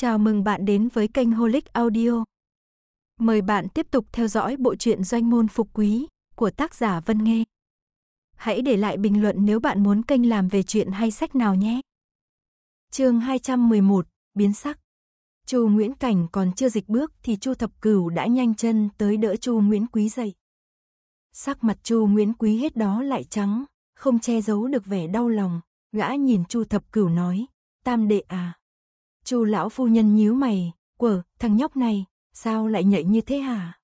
Chào mừng bạn đến với kênh Holic Audio. Mời bạn tiếp tục theo dõi bộ truyện Doanh môn phục quý của tác giả Vân Nghê. Hãy để lại bình luận nếu bạn muốn kênh làm về chuyện hay sách nào nhé. Chương 211: Biến sắc. Chu Nguyễn Cảnh còn chưa dịch bước thì Chu Thập Cửu đã nhanh chân tới đỡ Chu Nguyễn Quý dậy. Sắc mặt Chu Nguyễn Quý hết đó lại trắng, không che giấu được vẻ đau lòng, gã nhìn Chu Thập Cửu nói: "Tam đệ à, Chu lão phu nhân nhíu mày, quở, thằng nhóc này, sao lại nhảy như thế hả?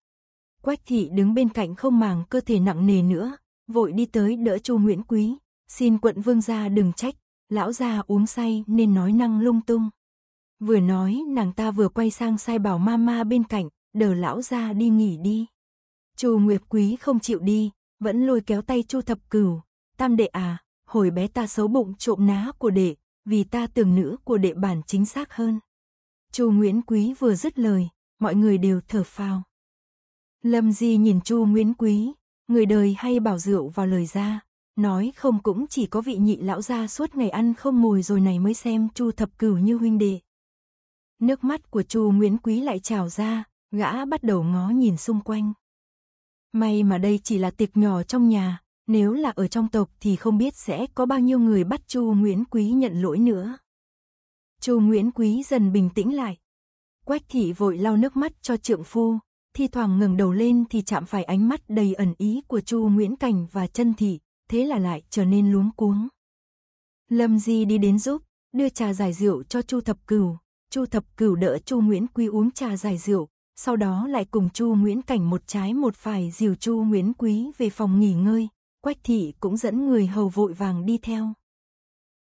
Quách thị đứng bên cạnh không màng cơ thể nặng nề nữa, vội đi tới đỡ Chu Nguyễn Quý, xin quận vương gia đừng trách, lão gia uống say nên nói năng lung tung. Vừa nói nàng ta vừa quay sang sai bảo mama bên cạnh, đờ lão gia đi nghỉ đi. Chu Nguyệt Quý không chịu đi, vẫn lôi kéo tay Chu Thập Cửu, "Tam đệ à, hồi bé ta xấu bụng trộm ná của đệ, vì ta tưởng nữ của đệ bản chính xác hơn. Chu Nguyễn Quý vừa dứt lời, mọi người đều thở phào. Lâm Di nhìn Chu Nguyễn Quý, người đời hay bảo rượu vào lời ra, nói không cũng chỉ có vị nhị lão gia suốt ngày ăn không ngồi rồi này mới xem Chu Thập Cửu như huynh đệ. Nước mắt của Chu Nguyễn Quý lại trào ra, gã bắt đầu ngó nhìn xung quanh. May mà đây chỉ là tiệc nhỏ trong nhà, nếu là ở trong tộc thì không biết sẽ có bao nhiêu người bắt Chu Nguyễn Quý nhận lỗi nữa. Chu Nguyễn Quý dần bình tĩnh lại. Quách thị vội lau nước mắt cho trượng phu, thi thoảng ngẩng đầu lên thì chạm phải ánh mắt đầy ẩn ý của Chu Nguyễn Cảnh và chân thị, thế là lại trở nên luống cuống. Lâm Di đi đến giúp, đưa trà giải rượu cho Chu Thập Cửu, Chu Thập Cửu đỡ Chu Nguyễn Quý uống trà giải rượu, sau đó lại cùng Chu Nguyễn Cảnh một trái một phải dìu Chu Nguyễn Quý về phòng nghỉ ngơi, Quách thị cũng dẫn người hầu vội vàng đi theo.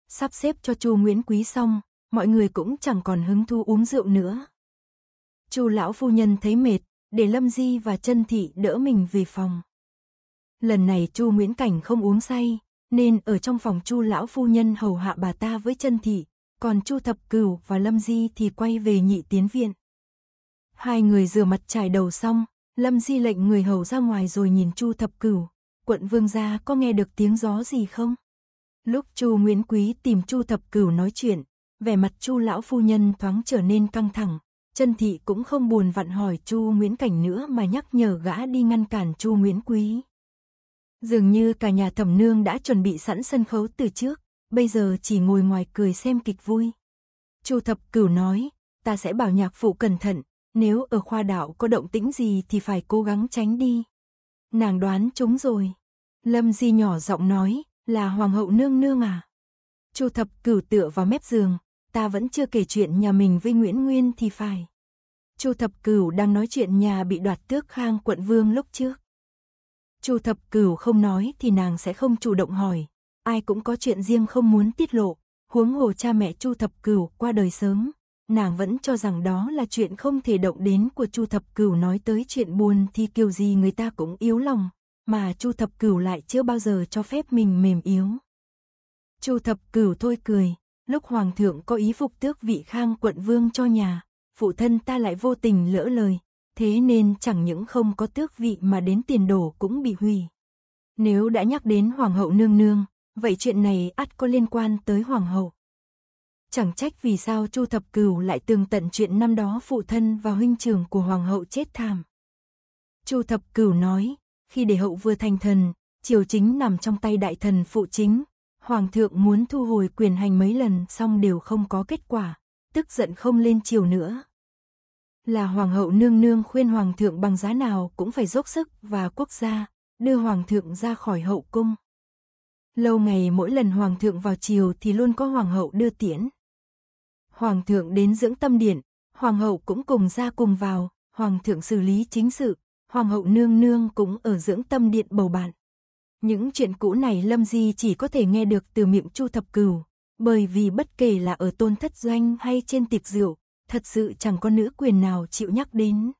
Sắp xếp cho Chu Nguyễn Quý xong, mọi người cũng chẳng còn hứng thú uống rượu nữa. Chu lão phu nhân thấy mệt, để Lâm Di và Trân thị đỡ mình về phòng. Lần này Chu Nguyễn Cảnh không uống say, nên ở trong phòng Chu lão phu nhân hầu hạ bà ta với Trân thị, còn Chu Thập Cửu và Lâm Di thì quay về nhị tiến viện. Hai người rửa mặt chải đầu xong, Lâm Di lệnh người hầu ra ngoài rồi nhìn Chu Thập Cửu, quận Vương gia có nghe được tiếng gió gì không? Lúc Chu Nguyễn Quý tìm Chu Thập Cửu nói chuyện, vẻ mặt Chu lão phu nhân thoáng trở nên căng thẳng, chân thị cũng không buồn vặn hỏi Chu Nguyễn Cảnh nữa mà nhắc nhở gã đi ngăn cản Chu Nguyễn Quý. Dường như cả nhà thẩm nương đã chuẩn bị sẵn sân khấu từ trước, bây giờ chỉ ngồi ngoài cười xem kịch vui. Chu Thập Cửu nói, ta sẽ bảo nhạc phụ cẩn thận, nếu ở khoa đạo có động tĩnh gì thì phải cố gắng tránh đi. Nàng đoán chúng rồi. Lâm Di nhỏ giọng nói, là hoàng hậu nương nương à. Chu thập cửu tựa vào mép giường, ta vẫn chưa kể chuyện nhà mình với Nguyễn Nguyên thì phải. Chu thập cửu đang nói chuyện nhà bị đoạt tước khang quận vương lúc trước. Chu thập cửu không nói thì nàng sẽ không chủ động hỏi, ai cũng có chuyện riêng không muốn tiết lộ, huống hồ cha mẹ Chu thập cửu qua đời sớm, nàng vẫn cho rằng đó là chuyện không thể động đến của Chu Thập Cửu nói tới chuyện buồn thì kiểu gì người ta cũng yếu lòng, mà Chu Thập Cửu lại chưa bao giờ cho phép mình mềm yếu. Chu Thập Cửu thôi cười, lúc hoàng thượng có ý phục tước vị Khang quận vương cho nhà, phụ thân ta lại vô tình lỡ lời, thế nên chẳng những không có tước vị mà đến tiền đồ cũng bị hủy. Nếu đã nhắc đến hoàng hậu nương nương, vậy chuyện này ắt có liên quan tới hoàng hậu. Chẳng trách vì sao Chu Thập Cửu lại tường tận chuyện năm đó phụ thân và huynh trưởng của hoàng hậu chết thảm. Chu Thập Cửu nói, khi để hậu vừa thành thần, triều chính nằm trong tay đại thần phụ chính, hoàng thượng muốn thu hồi quyền hành mấy lần xong đều không có kết quả, tức giận không lên triều nữa. Là hoàng hậu nương nương khuyên hoàng thượng bằng giá nào cũng phải dốc sức và quốc gia, đưa hoàng thượng ra khỏi hậu cung. Lâu ngày mỗi lần hoàng thượng vào triều thì luôn có hoàng hậu đưa tiễn. Hoàng thượng đến dưỡng tâm điện, hoàng hậu cũng cùng ra cùng vào, hoàng thượng xử lý chính sự, hoàng hậu nương nương cũng ở dưỡng tâm điện bầu bạn. Những chuyện cũ này Lâm Di chỉ có thể nghe được từ miệng Chu Thập Cửu, bởi vì bất kể là ở tôn thất doanh hay trên tiệc rượu, thật sự chẳng có nữ quyền nào chịu nhắc đến.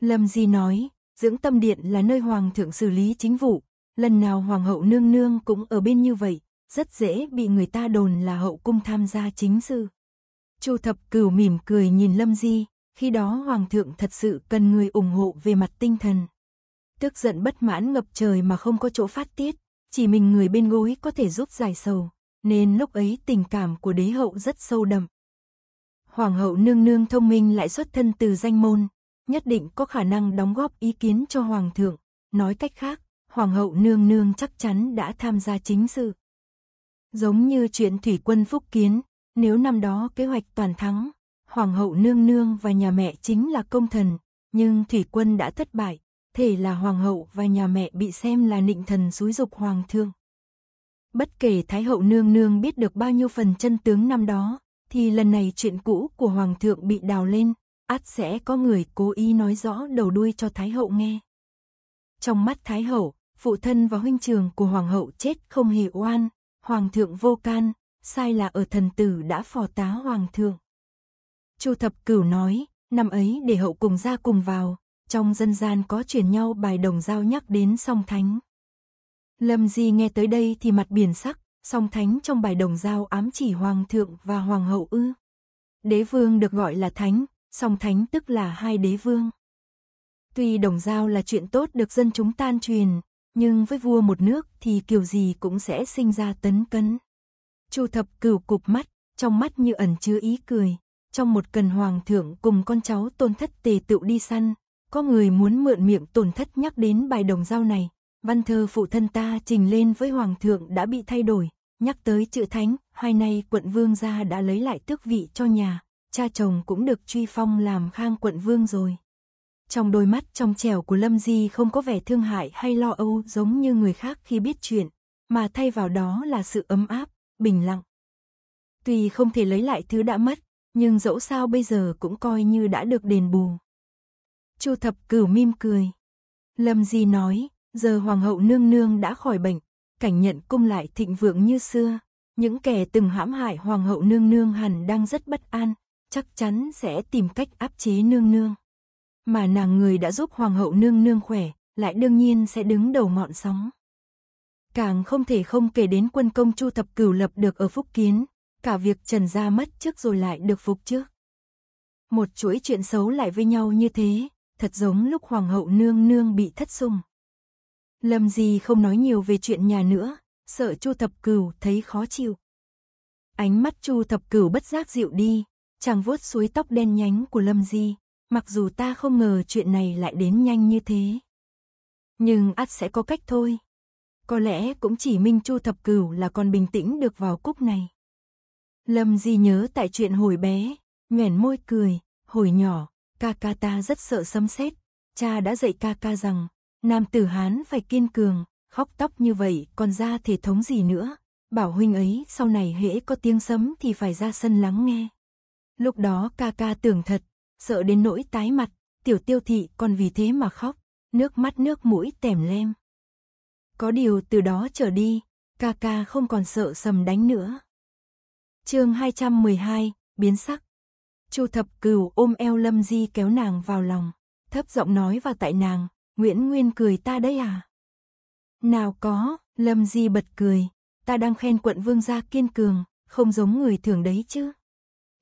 Lâm Di nói, dưỡng tâm điện là nơi hoàng thượng xử lý chính vụ, lần nào hoàng hậu nương nương cũng ở bên như vậy, rất dễ bị người ta đồn là hậu cung tham gia chính sự. Chu Thập Cửu mỉm cười nhìn Lâm Di, khi đó Hoàng thượng thật sự cần người ủng hộ về mặt tinh thần. Tức giận bất mãn ngập trời mà không có chỗ phát tiết, chỉ mình người bên gối có thể giúp giải sầu, nên lúc ấy tình cảm của đế hậu rất sâu đậm. Hoàng hậu nương nương thông minh lại xuất thân từ danh môn, nhất định có khả năng đóng góp ý kiến cho Hoàng thượng, nói cách khác, Hoàng hậu nương nương chắc chắn đã tham gia chính sự. Giống như chuyện thủy quân phúc kiến, nếu năm đó kế hoạch toàn thắng, Hoàng hậu nương nương và nhà mẹ chính là công thần, nhưng thủy quân đã thất bại, thể là Hoàng hậu và nhà mẹ bị xem là nịnh thần xúi dục Hoàng thương. Bất kể Thái hậu nương nương biết được bao nhiêu phần chân tướng năm đó, thì lần này chuyện cũ của Hoàng thượng bị đào lên, ắt sẽ có người cố ý nói rõ đầu đuôi cho Thái hậu nghe. Trong mắt Thái hậu, phụ thân và huynh trường của Hoàng hậu chết không hề oan, Hoàng thượng vô can, sai là ở thần tử đã phò tá hoàng thượng. Chu Thập Cửu nói, năm ấy để hậu cùng ra cùng vào, trong dân gian có truyền nhau bài đồng giao nhắc đến song thánh. Lâm Di nghe tới đây thì mặt biển sắc, song thánh trong bài đồng giao ám chỉ hoàng thượng và hoàng hậu ư. Đế vương được gọi là thánh, song thánh tức là hai đế vương. Tuy đồng giao là chuyện tốt được dân chúng tan truyền, nhưng với vua một nước thì kiểu gì cũng sẽ sinh ra tấn cấn. Chu thập cửu cục mắt, trong mắt như ẩn chứa ý cười. Trong một cần hoàng thượng cùng con cháu tôn thất tề tựu đi săn, có người muốn mượn miệng tôn thất nhắc đến bài đồng giao này. Văn thơ phụ thân ta trình lên với hoàng thượng đã bị thay đổi, nhắc tới chữ thánh, hai nay quận vương gia đã lấy lại tước vị cho nhà, cha chồng cũng được truy phong làm khang quận vương rồi. Trong đôi mắt trong trẻo của Lâm Di không có vẻ thương hại hay lo âu giống như người khác khi biết chuyện, mà thay vào đó là sự ấm áp, bình lặng. Tuy không thể lấy lại thứ đã mất, nhưng dẫu sao bây giờ cũng coi như đã được đền bù. Chu thập cửu mim cười. Lâm Di nói, giờ hoàng hậu nương nương đã khỏi bệnh, cảnh nhận cung lại thịnh vượng như xưa. Những kẻ từng hãm hại hoàng hậu nương nương hẳn đang rất bất an, chắc chắn sẽ tìm cách áp chế nương nương. Mà nàng người đã giúp hoàng hậu nương nương khỏe, lại đương nhiên sẽ đứng đầu mọn sóng. Càng không thể không kể đến quân công Chu Thập Cửu lập được ở Phúc Kiến, cả việc Trần Gia mất trước rồi lại được phục trước. Một chuỗi chuyện xấu lại với nhau như thế, thật giống lúc Hoàng hậu nương nương bị thất sung. Lâm Di không nói nhiều về chuyện nhà nữa, sợ Chu Thập Cửu thấy khó chịu. Ánh mắt Chu Thập Cửu bất giác dịu đi, chàng vuốt suối tóc đen nhánh của Lâm Di, mặc dù ta không ngờ chuyện này lại đến nhanh như thế. Nhưng ắt sẽ có cách thôi, có lẽ cũng chỉ Minh Chu Thập Cửu là còn bình tĩnh được vào cúc này. Lâm Di nhớ tại chuyện hồi bé, nhoẻn môi cười, hồi nhỏ, ca ca ta rất sợ xâm xét cha đã dạy ca ca rằng, nam tử Hán phải kiên cường, khóc tóc như vậy còn ra thể thống gì nữa, bảo huynh ấy sau này hễ có tiếng sấm thì phải ra sân lắng nghe. Lúc đó ca ca tưởng thật, sợ đến nỗi tái mặt, tiểu tiêu thị còn vì thế mà khóc, nước mắt nước mũi tèm lem. Có điều từ đó trở đi, ca ca không còn sợ sầm đánh nữa. chương 212, biến sắc. Chu thập cửu ôm eo lâm di kéo nàng vào lòng, thấp giọng nói vào tại nàng, Nguyễn Nguyên cười ta đấy à? Nào có, lâm di bật cười, ta đang khen quận vương gia kiên cường, không giống người thường đấy chứ.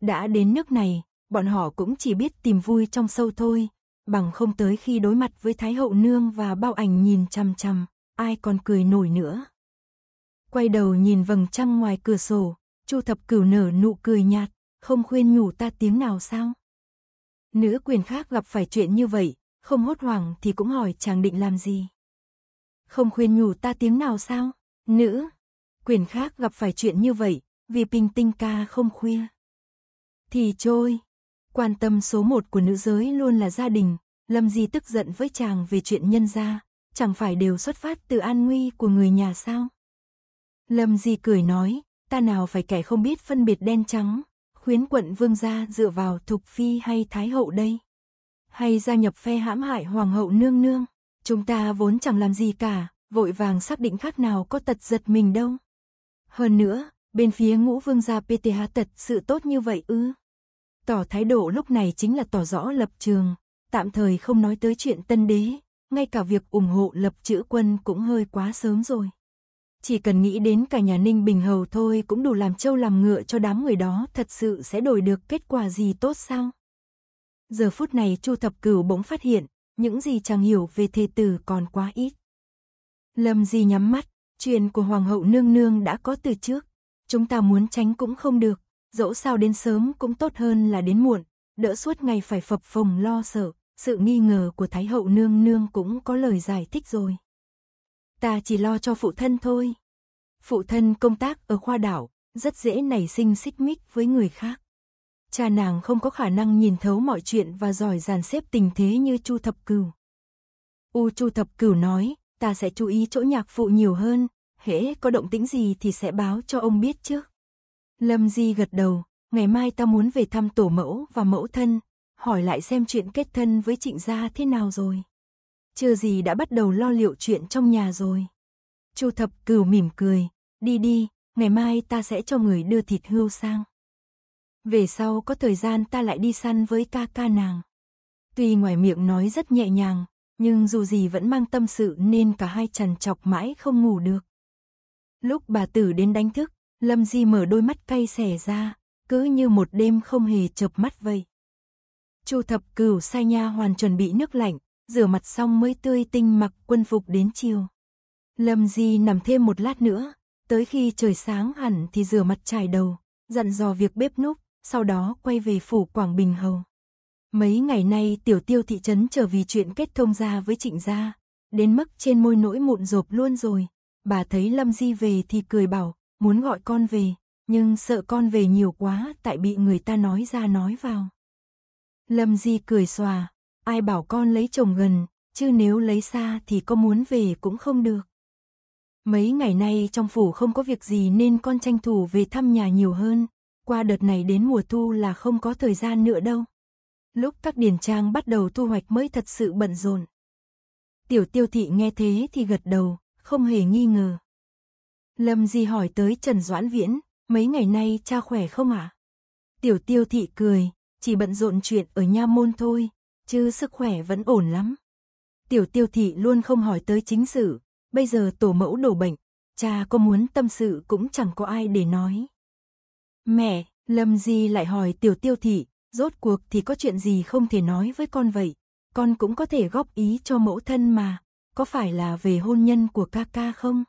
Đã đến nước này, bọn họ cũng chỉ biết tìm vui trong sâu thôi, bằng không tới khi đối mặt với Thái Hậu Nương và bao ảnh nhìn chằm chằm, ai còn cười nổi nữa. Quay đầu nhìn vầng trăng ngoài cửa sổ, Chu Thập Cửu nở nụ cười nhạt, không khuyên nhủ ta tiếng nào sao? Nữ quyền khác gặp phải chuyện như vậy, không hốt hoảng thì cũng hỏi chàng định làm gì. Không khuyên nhủ ta tiếng nào sao? Nữ quyền khác gặp phải chuyện như vậy, vì bình tinh ca không khuya. Thì trôi, quan tâm số một của nữ giới luôn là gia đình, Lâm Di tức giận với chàng về chuyện nhân gia, chẳng phải đều xuất phát từ an nguy của người nhà sao? Lâm Di cười nói, ta nào phải kẻ không biết phân biệt đen trắng, khuyến quận vương gia dựa vào thục phi hay thái hậu đây? Hay gia nhập phe hãm hại hoàng hậu nương nương? Chúng ta vốn chẳng làm gì cả, vội vàng xác định khác nào có tật giật mình đâu. Hơn nữa, bên phía ngũ vương gia PTH tật sự tốt như vậy ư. Tỏ thái độ lúc này chính là tỏ rõ lập trường, tạm thời không nói tới chuyện tân đế, ngay cả việc ủng hộ lập chữ quân cũng hơi quá sớm rồi. Chỉ cần nghĩ đến cả nhà Ninh Bình Hầu thôi cũng đủ làm trâu làm ngựa cho đám người đó thật sự sẽ đổi được kết quả gì tốt sao? Giờ phút này Chu Thập Cửu bỗng phát hiện, những gì chàng hiểu về thê tử còn quá ít. Lâm Di nhắm mắt, chuyện của Hoàng hậu nương nương đã có từ trước. Chúng ta muốn tránh cũng không được, dẫu sao đến sớm cũng tốt hơn là đến muộn, đỡ suốt ngày phải phập phồng lo sợ sự nghi ngờ của Thái hậu nương nương cũng có lời giải thích rồi. Ta chỉ lo cho phụ thân thôi. Phụ thân công tác ở khoa đảo, rất dễ nảy sinh xích mích với người khác. Cha nàng không có khả năng nhìn thấu mọi chuyện và giỏi dàn xếp tình thế như Chu Thập Cửu. U Chu Thập Cửu nói, ta sẽ chú ý chỗ nhạc phụ nhiều hơn, hễ có động tĩnh gì thì sẽ báo cho ông biết trước. Lâm Di gật đầu, ngày mai ta muốn về thăm tổ mẫu và mẫu thân, hỏi lại xem chuyện kết thân với trịnh gia thế nào rồi. Chưa gì đã bắt đầu lo liệu chuyện trong nhà rồi. Chu thập cửu mỉm cười, đi đi, ngày mai ta sẽ cho người đưa thịt hưu sang. Về sau có thời gian ta lại đi săn với ca ca nàng. Tuy ngoài miệng nói rất nhẹ nhàng, nhưng dù gì vẫn mang tâm sự nên cả hai trằn chọc mãi không ngủ được. Lúc bà tử đến đánh thức, Lâm Di mở đôi mắt cay xẻ ra, cứ như một đêm không hề chợp mắt vậy. Chu thập cửu sai nha hoàn chuẩn bị nước lạnh, rửa mặt xong mới tươi tinh mặc quân phục đến chiều. Lâm Di nằm thêm một lát nữa, tới khi trời sáng hẳn thì rửa mặt chải đầu, dặn dò việc bếp núc, sau đó quay về phủ Quảng Bình Hầu. Mấy ngày nay tiểu tiêu thị trấn trở vì chuyện kết thông gia với trịnh gia, đến mức trên môi nỗi mụn rộp luôn rồi. Bà thấy Lâm Di về thì cười bảo, muốn gọi con về, nhưng sợ con về nhiều quá tại bị người ta nói ra nói vào. Lâm Di cười xòa, ai bảo con lấy chồng gần, chứ nếu lấy xa thì có muốn về cũng không được. Mấy ngày nay trong phủ không có việc gì nên con tranh thủ về thăm nhà nhiều hơn, qua đợt này đến mùa thu là không có thời gian nữa đâu. Lúc các điển trang bắt đầu thu hoạch mới thật sự bận rộn. Tiểu tiêu thị nghe thế thì gật đầu, không hề nghi ngờ. Lâm Di hỏi tới Trần Doãn Viễn, mấy ngày nay cha khỏe không ạ? À? Tiểu tiêu thị cười, chỉ bận rộn chuyện ở nha môn thôi, chứ sức khỏe vẫn ổn lắm. Tiểu tiêu thị luôn không hỏi tới chính sự, bây giờ tổ mẫu đổ bệnh, cha có muốn tâm sự cũng chẳng có ai để nói. Mẹ, Lâm Di lại hỏi tiểu tiêu thị, rốt cuộc thì có chuyện gì không thể nói với con vậy, con cũng có thể góp ý cho mẫu thân mà, có phải là về hôn nhân của ca ca không?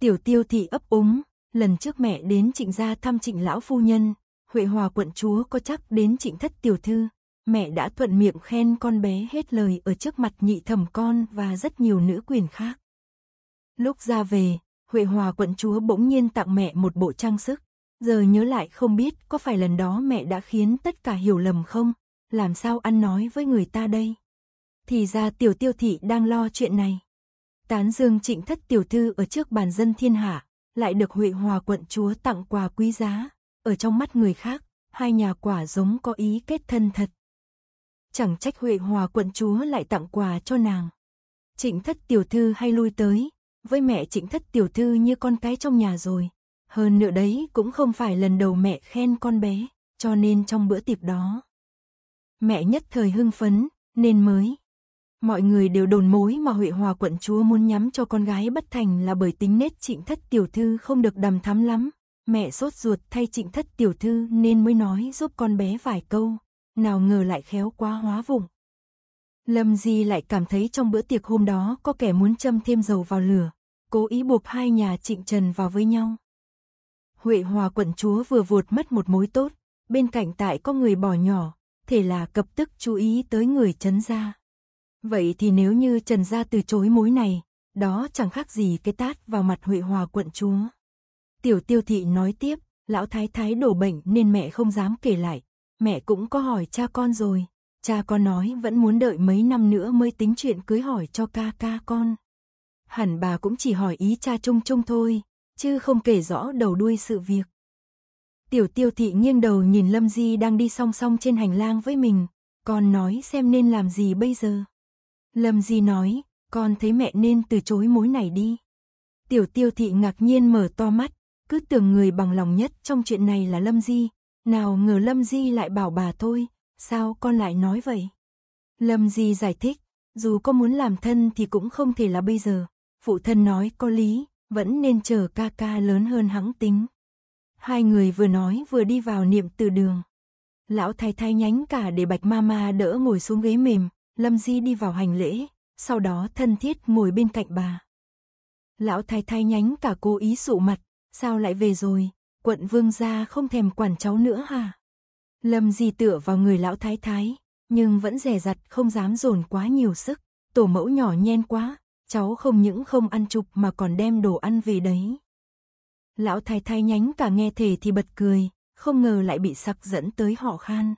Tiểu tiêu thị ấp úng, lần trước mẹ đến trịnh gia thăm trịnh lão phu nhân, Huệ Hòa quận chúa có chắc đến trịnh thất tiểu thư, mẹ đã thuận miệng khen con bé hết lời ở trước mặt nhị thẩm con và rất nhiều nữ quyền khác. Lúc ra về, Huệ Hòa quận chúa bỗng nhiên tặng mẹ một bộ trang sức. Giờ nhớ lại không biết có phải lần đó mẹ đã khiến tất cả hiểu lầm không? Làm sao ăn nói với người ta đây? Thì ra tiểu tiêu thị đang lo chuyện này. Tán dương trịnh thất tiểu thư ở trước bàn dân thiên hạ, lại được Huệ Hòa quận chúa tặng quà quý giá, ở trong mắt người khác, hai nhà quả giống có ý kết thân thật. Chẳng trách Huệ Hòa quận chúa lại tặng quà cho nàng. Trịnh thất tiểu thư hay lui tới, với mẹ trịnh thất tiểu thư như con cái trong nhà rồi. Hơn nữa đấy cũng không phải lần đầu mẹ khen con bé, cho nên trong bữa tiệc đó. Mẹ nhất thời hưng phấn, nên mới. Mọi người đều đồn mối mà Huệ Hòa quận chúa muốn nhắm cho con gái bất thành là bởi tính nết trịnh thất tiểu thư không được đầm thắm lắm, mẹ sốt ruột thay trịnh thất tiểu thư nên mới nói giúp con bé vài câu, nào ngờ lại khéo quá hóa vụng. Lâm Di lại cảm thấy trong bữa tiệc hôm đó có kẻ muốn châm thêm dầu vào lửa, cố ý buộc hai nhà trịnh trần vào với nhau. Huệ Hòa quận chúa vừa vụt mất một mối tốt, bên cạnh tại có người bỏ nhỏ, thể là cập tức chú ý tới người Trấn Gia. Vậy thì nếu như Trần Gia từ chối mối này, đó chẳng khác gì cái tát vào mặt Huệ Hòa quận chúa. Tiểu tiêu thị nói tiếp, lão thái thái đổ bệnh nên mẹ không dám kể lại. Mẹ cũng có hỏi cha con rồi. Cha con nói vẫn muốn đợi mấy năm nữa mới tính chuyện cưới hỏi cho ca ca con. Hẳn bà cũng chỉ hỏi ý cha chung chung thôi, chứ không kể rõ đầu đuôi sự việc. Tiểu tiêu thị nghiêng đầu nhìn Lâm Di đang đi song song trên hành lang với mình, con nói xem nên làm gì bây giờ. Lâm Di nói, con thấy mẹ nên từ chối mối này đi. Tiểu tiêu thị ngạc nhiên mở to mắt, cứ tưởng người bằng lòng nhất trong chuyện này là Lâm Di, nào ngờ Lâm Di lại bảo bà thôi, sao con lại nói vậy? Lâm Di giải thích, dù có muốn làm thân thì cũng không thể là bây giờ, phụ thân nói có lý, vẫn nên chờ ca ca lớn hơn hắn tính. Hai người vừa nói vừa đi vào niệm từ đường. Lão thái thái nhánh cả để bạch mama đỡ ngồi xuống ghế mềm, Lâm Di đi vào hành lễ, sau đó thân thiết ngồi bên cạnh bà. Lão thái thái nhánh cả cố ý sụ mặt, Sao lại về rồi? Quận vương gia không thèm quản cháu nữa hả? Lâm Di tựa vào người lão thái thái, nhưng vẫn rẻ rặt không dám dồn quá nhiều sức. Tổ mẫu nhỏ nhen quá, cháu không những không ăn chụp mà còn đem đồ ăn về đấy. Lão thái thái nhánh cả nghe thể thì bật cười, không ngờ lại bị sặc dẫn tới họ khan.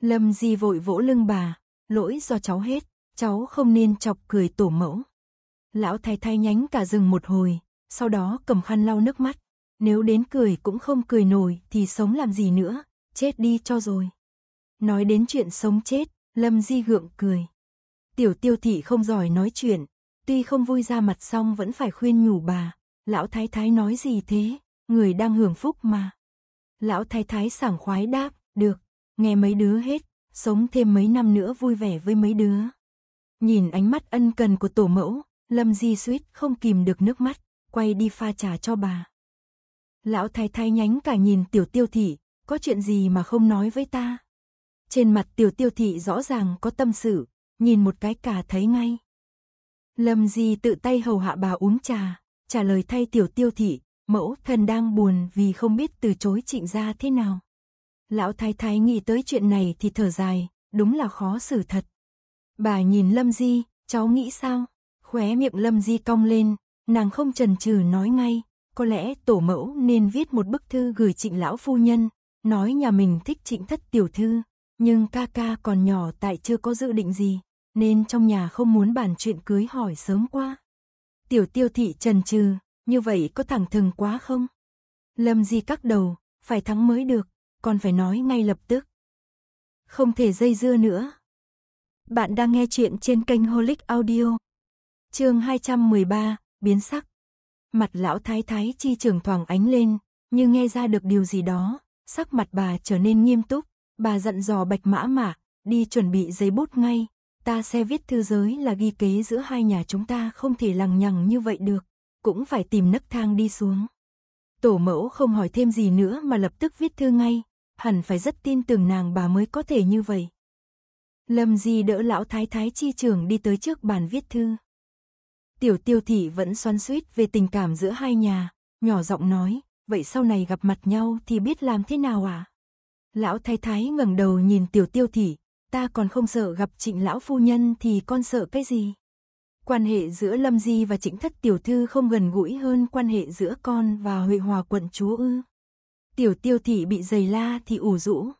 Lâm Di vội vỗ lưng bà, lỗi do cháu hết, cháu không nên chọc cười tổ mẫu. Lão thái thái nhánh cả dừng một hồi, sau đó cầm khăn lau nước mắt. Nếu đến cười cũng không cười nổi thì sống làm gì nữa, chết đi cho rồi. Nói đến chuyện sống chết, Lâm Di gượng cười. Tiểu tiêu thị không giỏi nói chuyện, tuy không vui ra mặt xong vẫn phải khuyên nhủ bà. Lão thái thái nói gì thế, người đang hưởng phúc mà. Lão thái thái sảng khoái đáp, được, nghe mấy đứa hết, sống thêm mấy năm nữa vui vẻ với mấy đứa. Nhìn ánh mắt ân cần của tổ mẫu, Lâm Di suýt không kìm được nước mắt quay đi pha trà cho bà. Lão thái thái nhánh cả nhìn tiểu tiêu thị, có chuyện gì mà không nói với ta? Trên mặt tiểu tiêu thị rõ ràng có tâm sự, nhìn một cái cả thấy ngay. Lâm Di tự tay hầu hạ bà uống trà, trả lời thay tiểu tiêu thị, mẫu thần đang buồn vì không biết từ chối trịnh gia thế nào. Lão thái thái nghĩ tới chuyện này thì thở dài, đúng là khó xử thật. Bà nhìn Lâm Di, cháu nghĩ sao? Khóe miệng Lâm Di cong lên, Nàng không chần chừ nói ngay, có lẽ tổ mẫu nên viết một bức thư gửi trịnh lão phu nhân, nói nhà mình thích trịnh thất tiểu thư, nhưng ca ca còn nhỏ tại chưa có dự định gì, nên trong nhà không muốn bàn chuyện cưới hỏi sớm qua. Tiểu tiêu thị trần trừ, như vậy có thẳng thừng quá không? Lâm di các đầu, phải thắng mới được, còn phải nói ngay lập tức. Không thể dây dưa nữa. Bạn đang nghe chuyện trên kênh Holic Audio. Chương 213, biến sắc. Mặt lão thái thái chi trường thoảng ánh lên, như nghe ra được điều gì đó, sắc mặt bà trở nên nghiêm túc, bà dặn dò bạch mã mã, đi chuẩn bị giấy bút ngay, ta sẽ viết thư giới là ghi kế giữa hai nhà chúng ta không thể lằng nhằng như vậy được, cũng phải tìm nấc thang đi xuống. Tổ mẫu không hỏi thêm gì nữa mà lập tức viết thư ngay, hẳn phải rất tin tưởng nàng bà mới có thể như vậy. Lâm Di đỡ lão thái thái chi trường đi tới trước bàn viết thư. Tiểu tiêu thị vẫn xoan suýt về tình cảm giữa hai nhà, nhỏ giọng nói, vậy sau này gặp mặt nhau thì biết làm thế nào à? Lão thái thái ngẩng đầu nhìn tiểu tiêu thị, ta còn không sợ gặp trịnh lão phu nhân thì con sợ cái gì? Quan hệ giữa Lâm Di và trịnh thất tiểu thư không gần gũi hơn quan hệ giữa con và Huệ Hòa quận chúa ư. Tiểu tiêu thị bị giày la thì ủ rũ.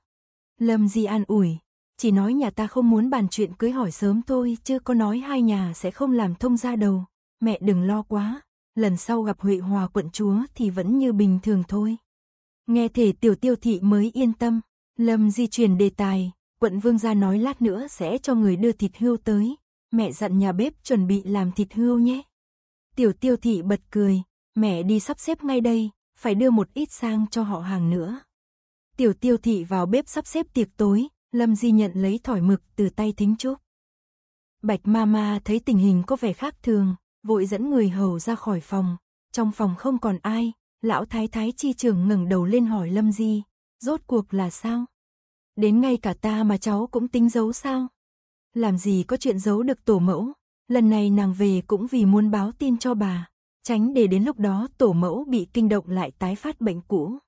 Lâm Di an ủi, chỉ nói nhà ta không muốn bàn chuyện cưới hỏi sớm thôi chứ có nói hai nhà sẽ không làm thông ra đầu mẹ đừng lo quá, lần sau gặp Huệ Hòa quận chúa thì vẫn như bình thường thôi. Nghe thể tiểu tiêu thị mới yên tâm, Lâm di chuyển đề tài, quận vương gia nói lát nữa sẽ cho người đưa thịt hưu tới, mẹ dặn nhà bếp chuẩn bị làm thịt hưu nhé. Tiểu tiêu thị bật cười, mẹ đi sắp xếp ngay đây, phải đưa một ít sang cho họ hàng nữa. Tiểu tiêu thị vào bếp sắp xếp tiệc tối, Lâm Di nhận lấy thỏi mực từ tay Thính Trúc. Bạch Mama thấy tình hình có vẻ khác thường, vội dẫn người hầu ra khỏi phòng. Trong phòng không còn ai, lão thái thái chi trưởng ngẩng đầu lên hỏi Lâm Di, rốt cuộc là sao? Đến ngay cả ta mà cháu cũng tính giấu sao? Làm gì có chuyện giấu được tổ mẫu, lần này nàng về cũng vì muốn báo tin cho bà, tránh để đến lúc đó tổ mẫu bị kinh động lại tái phát bệnh cũ.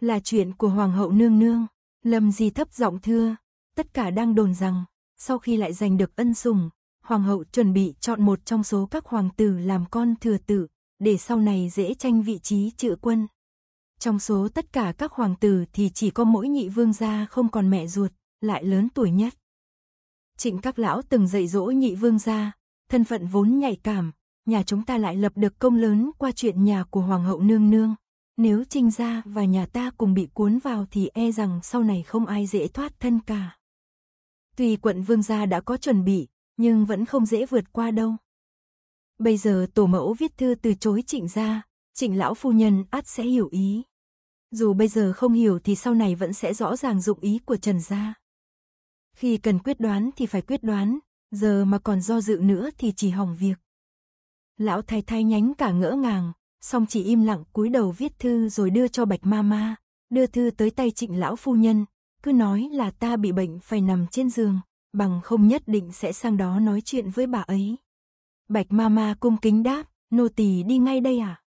Là chuyện của Hoàng hậu nương nương, Lâm Di thấp giọng thưa, tất cả đang đồn rằng, sau khi lại giành được ân sủng, hoàng hậu chuẩn bị chọn một trong số các hoàng tử làm con thừa tử, để sau này dễ tranh vị trí trự quân. Trong số tất cả các hoàng tử thì chỉ có mỗi nhị vương gia không còn mẹ ruột, lại lớn tuổi nhất. Trịnh các lão từng dạy dỗ nhị vương gia, thân phận vốn nhạy cảm, nhà chúng ta lại lập được công lớn qua chuyện nhà của hoàng hậu nương nương. Nếu Trinh gia và nhà ta cùng bị cuốn vào thì e rằng sau này không ai dễ thoát thân cả. Tuy quận vương gia đã có chuẩn bị, nhưng vẫn không dễ vượt qua đâu. Bây giờ tổ mẫu viết thư từ chối trịnh ra, trịnh lão phu nhân át sẽ hiểu ý. Dù bây giờ không hiểu thì sau này vẫn sẽ rõ ràng dụng ý của Trần gia. Khi cần quyết đoán thì phải quyết đoán, giờ mà còn do dự nữa thì chỉ hỏng việc. Lão thái thái nhánh cả ngỡ ngàng, song chỉ im lặng cúi đầu viết thư rồi đưa cho Bạch Ma Ma, đưa thư tới tay trịnh lão phu nhân, cứ nói là ta bị bệnh phải nằm trên giường, bằng không nhất định sẽ sang đó nói chuyện với bà ấy. Bạch Mama cung kính đáp, nô tỳ đi ngay đây à?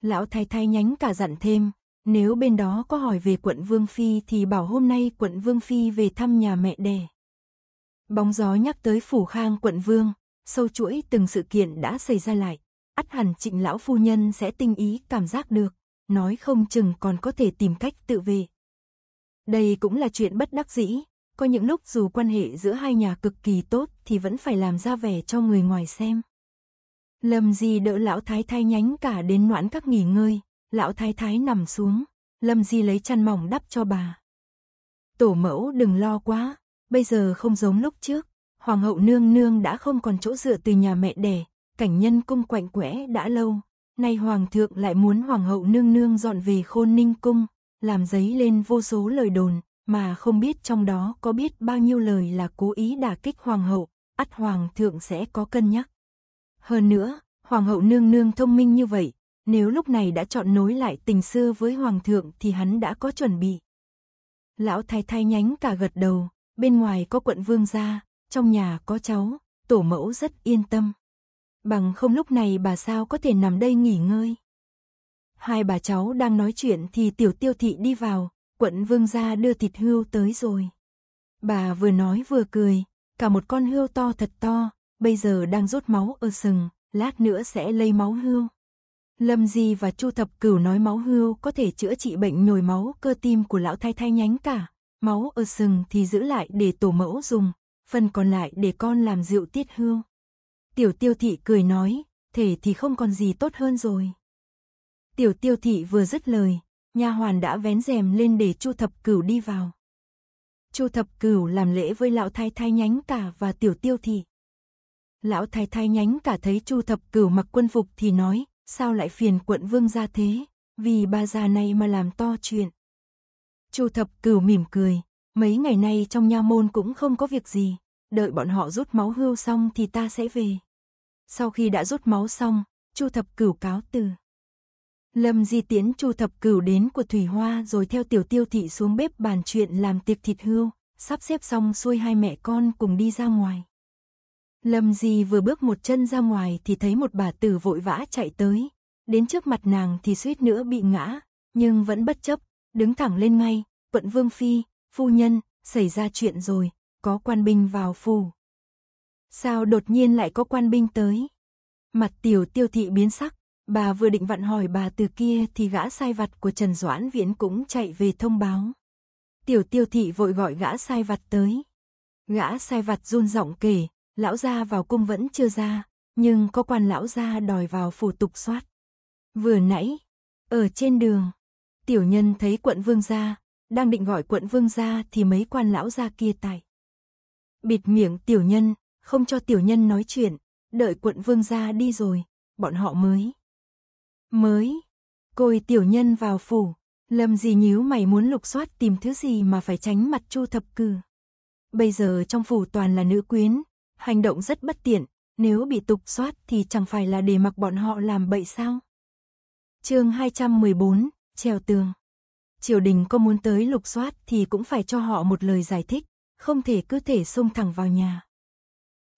Lão thái thay nhánh cả dặn thêm, nếu bên đó có hỏi về quận Vương Phi thì bảo hôm nay quận Vương Phi về thăm nhà mẹ đẻ. Bóng gió nhắc tới phủ khang quận Vương, sâu chuỗi từng sự kiện đã xảy ra lại, ắt hẳn trịnh lão phu nhân sẽ tinh ý cảm giác được, nói không chừng còn có thể tìm cách tự về. Đây cũng là chuyện bất đắc dĩ, có những lúc dù quan hệ giữa hai nhà cực kỳ tốt thì vẫn phải làm ra vẻ cho người ngoài xem. Lâm Di đỡ lão thái thái nhánh cả đến noãn các nghỉ ngơi, lão thái thái nằm xuống, Lâm Di lấy chăn mỏng đắp cho bà. Tổ mẫu đừng lo quá, bây giờ không giống lúc trước, hoàng hậu nương nương đã không còn chỗ dựa từ nhà mẹ đẻ, cảnh nhân cung quạnh quẽ đã lâu, nay hoàng thượng lại muốn hoàng hậu nương nương dọn về khôn ninh cung, làm giấy lên vô số lời đồn, mà không biết trong đó có biết bao nhiêu lời là cố ý đả kích hoàng hậu, ắt hoàng thượng sẽ có cân nhắc. Hơn nữa, hoàng hậu nương nương thông minh như vậy, nếu lúc này đã chọn nối lại tình xưa với hoàng thượng thì hắn đã có chuẩn bị. Lão thái thái nhánh cả gật đầu, bên ngoài có quận vương gia, trong nhà có cháu, tổ mẫu rất yên tâm. Bằng không lúc này bà sao có thể nằm đây nghỉ ngơi. Hai bà cháu đang nói chuyện thì tiểu tiêu thị đi vào, quận vương gia đưa thịt hươu tới rồi. Bà vừa nói vừa cười, cả một con hươu to thật to, bây giờ đang rút máu ở sừng, lát nữa sẽ lấy máu hươu. Lâm Di và Chu Thập Cửu nói máu hươu có thể chữa trị bệnh nhồi máu cơ tim của lão thái thái nhánh cả, máu ở sừng thì giữ lại để tổ mẫu dùng, phần còn lại để con làm rượu tiết hươu. Tiểu Tiêu thị cười nói, thể thì không còn gì tốt hơn rồi. Tiểu Tiêu thị vừa dứt lời, nha hoàn đã vén rèm lên để Chu Thập Cửu đi vào. Chu Thập Cửu làm lễ với lão thái thái nhánh cả và tiểu tiêu thị. Lão thái thái nhánh cả thấy Chu Thập Cửu mặc quân phục thì nói, sao lại phiền quận vương ra thế, vì bà già này mà làm to chuyện. Chu Thập Cửu mỉm cười, mấy ngày nay trong nha môn cũng không có việc gì, đợi bọn họ rút máu hưu xong thì ta sẽ về. Sau khi đã rút máu xong, Chu Thập Cửu cáo từ. Lâm Di tiến chu thập cửu đến của Thủy Hoa rồi theo tiểu tiêu thị xuống bếp bàn chuyện làm tiệc thịt hưu sắp xếp xong xuôi hai mẹ con cùng đi ra ngoài. Lâm Di vừa bước một chân ra ngoài thì thấy một bà tử vội vã chạy tới, đến trước mặt nàng thì suýt nữa bị ngã, nhưng vẫn bất chấp, đứng thẳng lên ngay, quận Vương Phi, phu nhân, xảy ra chuyện rồi, có quan binh vào phủ. Sao đột nhiên lại có quan binh tới? Mặt tiểu tiêu thị biến sắc, Bà vừa định vặn hỏi bà từ kia thì gã sai vặt của Trần Doãn Viễn cũng chạy về thông báo. Tiểu tiêu thị vội gọi gã sai vặt tới. Gã sai vặt run giọng kể, lão gia vào cung vẫn chưa ra, nhưng có quan lão gia đòi vào phủ tục soát. Vừa nãy, ở trên đường, tiểu nhân thấy quận vương gia, đang định gọi quận vương gia thì mấy quan lão gia kia tại Bịt miệng tiểu nhân, không cho tiểu nhân nói chuyện, đợi quận vương gia đi rồi, bọn họ mới mới. Côi tiểu nhân vào phủ, Lâm gì nhíu mày muốn lục soát tìm thứ gì mà phải tránh mặt Chu Thập Cừ. Bây giờ trong phủ toàn là nữ quyến, hành động rất bất tiện, nếu bị tục soát thì chẳng phải là để mặc bọn họ làm bậy sao? Chương 214, treo tường. Triều đình có muốn tới lục soát thì cũng phải cho họ một lời giải thích, không thể cứ thể xông thẳng vào nhà.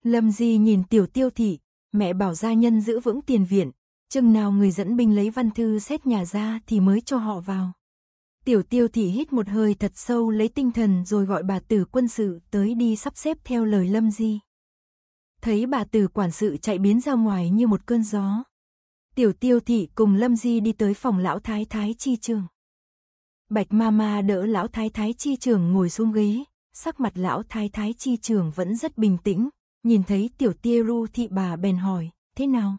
Lâm Di nhìn Tiểu Tiêu thị, mẹ bảo gia nhân giữ vững tiền viện, chừng nào người dẫn binh lấy văn thư xét nhà ra thì mới cho họ vào. Tiểu tiêu thị hít một hơi thật sâu lấy tinh thần rồi gọi bà tử quân sự tới đi sắp xếp theo lời lâm di. Thấy bà tử quản sự chạy biến ra ngoài như một cơn gió. Tiểu tiêu thị cùng lâm di đi tới phòng lão thái thái chi trường. Bạch ma ma đỡ lão thái thái chi trường ngồi xuống ghế, sắc mặt lão thái thái chi trường vẫn rất bình tĩnh, nhìn thấy tiểu tiêu ru thị bà bèn hỏi, thế nào?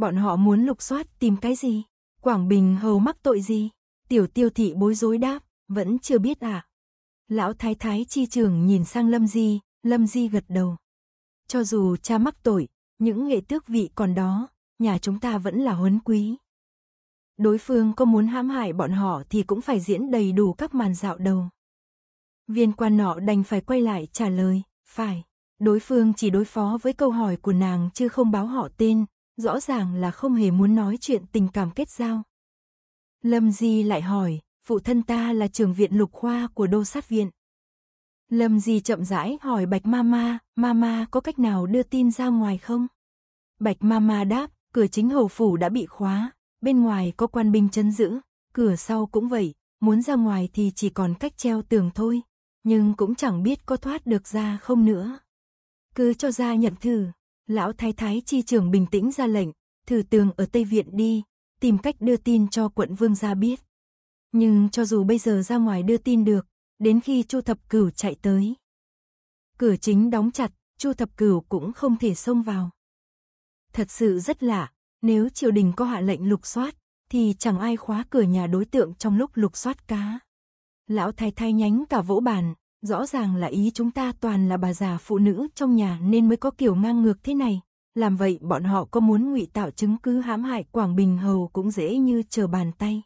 Bọn họ muốn lục soát tìm cái gì? Quảng Bình hầu mắc tội gì? Tiểu tiêu thị bối rối đáp, vẫn chưa biết à? Lão thái thái chi trường nhìn sang Lâm Di, Lâm Di gật đầu. Cho dù cha mắc tội, những nghệ tước vị còn đó, nhà chúng ta vẫn là huấn quý. Đối phương có muốn hãm hại bọn họ thì cũng phải diễn đầy đủ các màn dạo đầu. Viên quan nọ đành phải quay lại trả lời, phải. Đối phương chỉ đối phó với câu hỏi của nàng chứ không báo họ tên, rõ ràng là không hề muốn nói chuyện tình cảm kết giao. Lâm Di lại hỏi, phụ thân ta là trường viện lục khoa của đô sát viện. Lâm Di chậm rãi hỏi Bạch Mama, Mama có cách nào đưa tin ra ngoài không? Bạch Mama đáp, cửa chính hầu phủ đã bị khóa, bên ngoài có quan binh chấn giữ, cửa sau cũng vậy, muốn ra ngoài thì chỉ còn cách treo tường thôi, nhưng cũng chẳng biết có thoát được ra không nữa. Cứ cho ra nhận thử. Lão thái thái chi trưởng bình tĩnh ra lệnh, thử tường ở Tây Viện đi, tìm cách đưa tin cho quận vương gia biết. Nhưng cho dù bây giờ ra ngoài đưa tin được, đến khi Chu Thập Cửu chạy tới. Cửa chính đóng chặt, Chu Thập Cửu cũng không thể xông vào. Thật sự rất lạ, nếu triều đình có hạ lệnh lục soát, thì chẳng ai khóa cửa nhà đối tượng trong lúc lục soát cá. Lão thái thái nhánh cả vỗ bàn, Rõ ràng là ý chúng ta toàn là bà già phụ nữ trong nhà nên mới có kiểu ngang ngược thế này. Làm vậy bọn họ có muốn ngụy tạo chứng cứ hãm hại Quảng Bình Hầu cũng dễ như chờ bàn tay.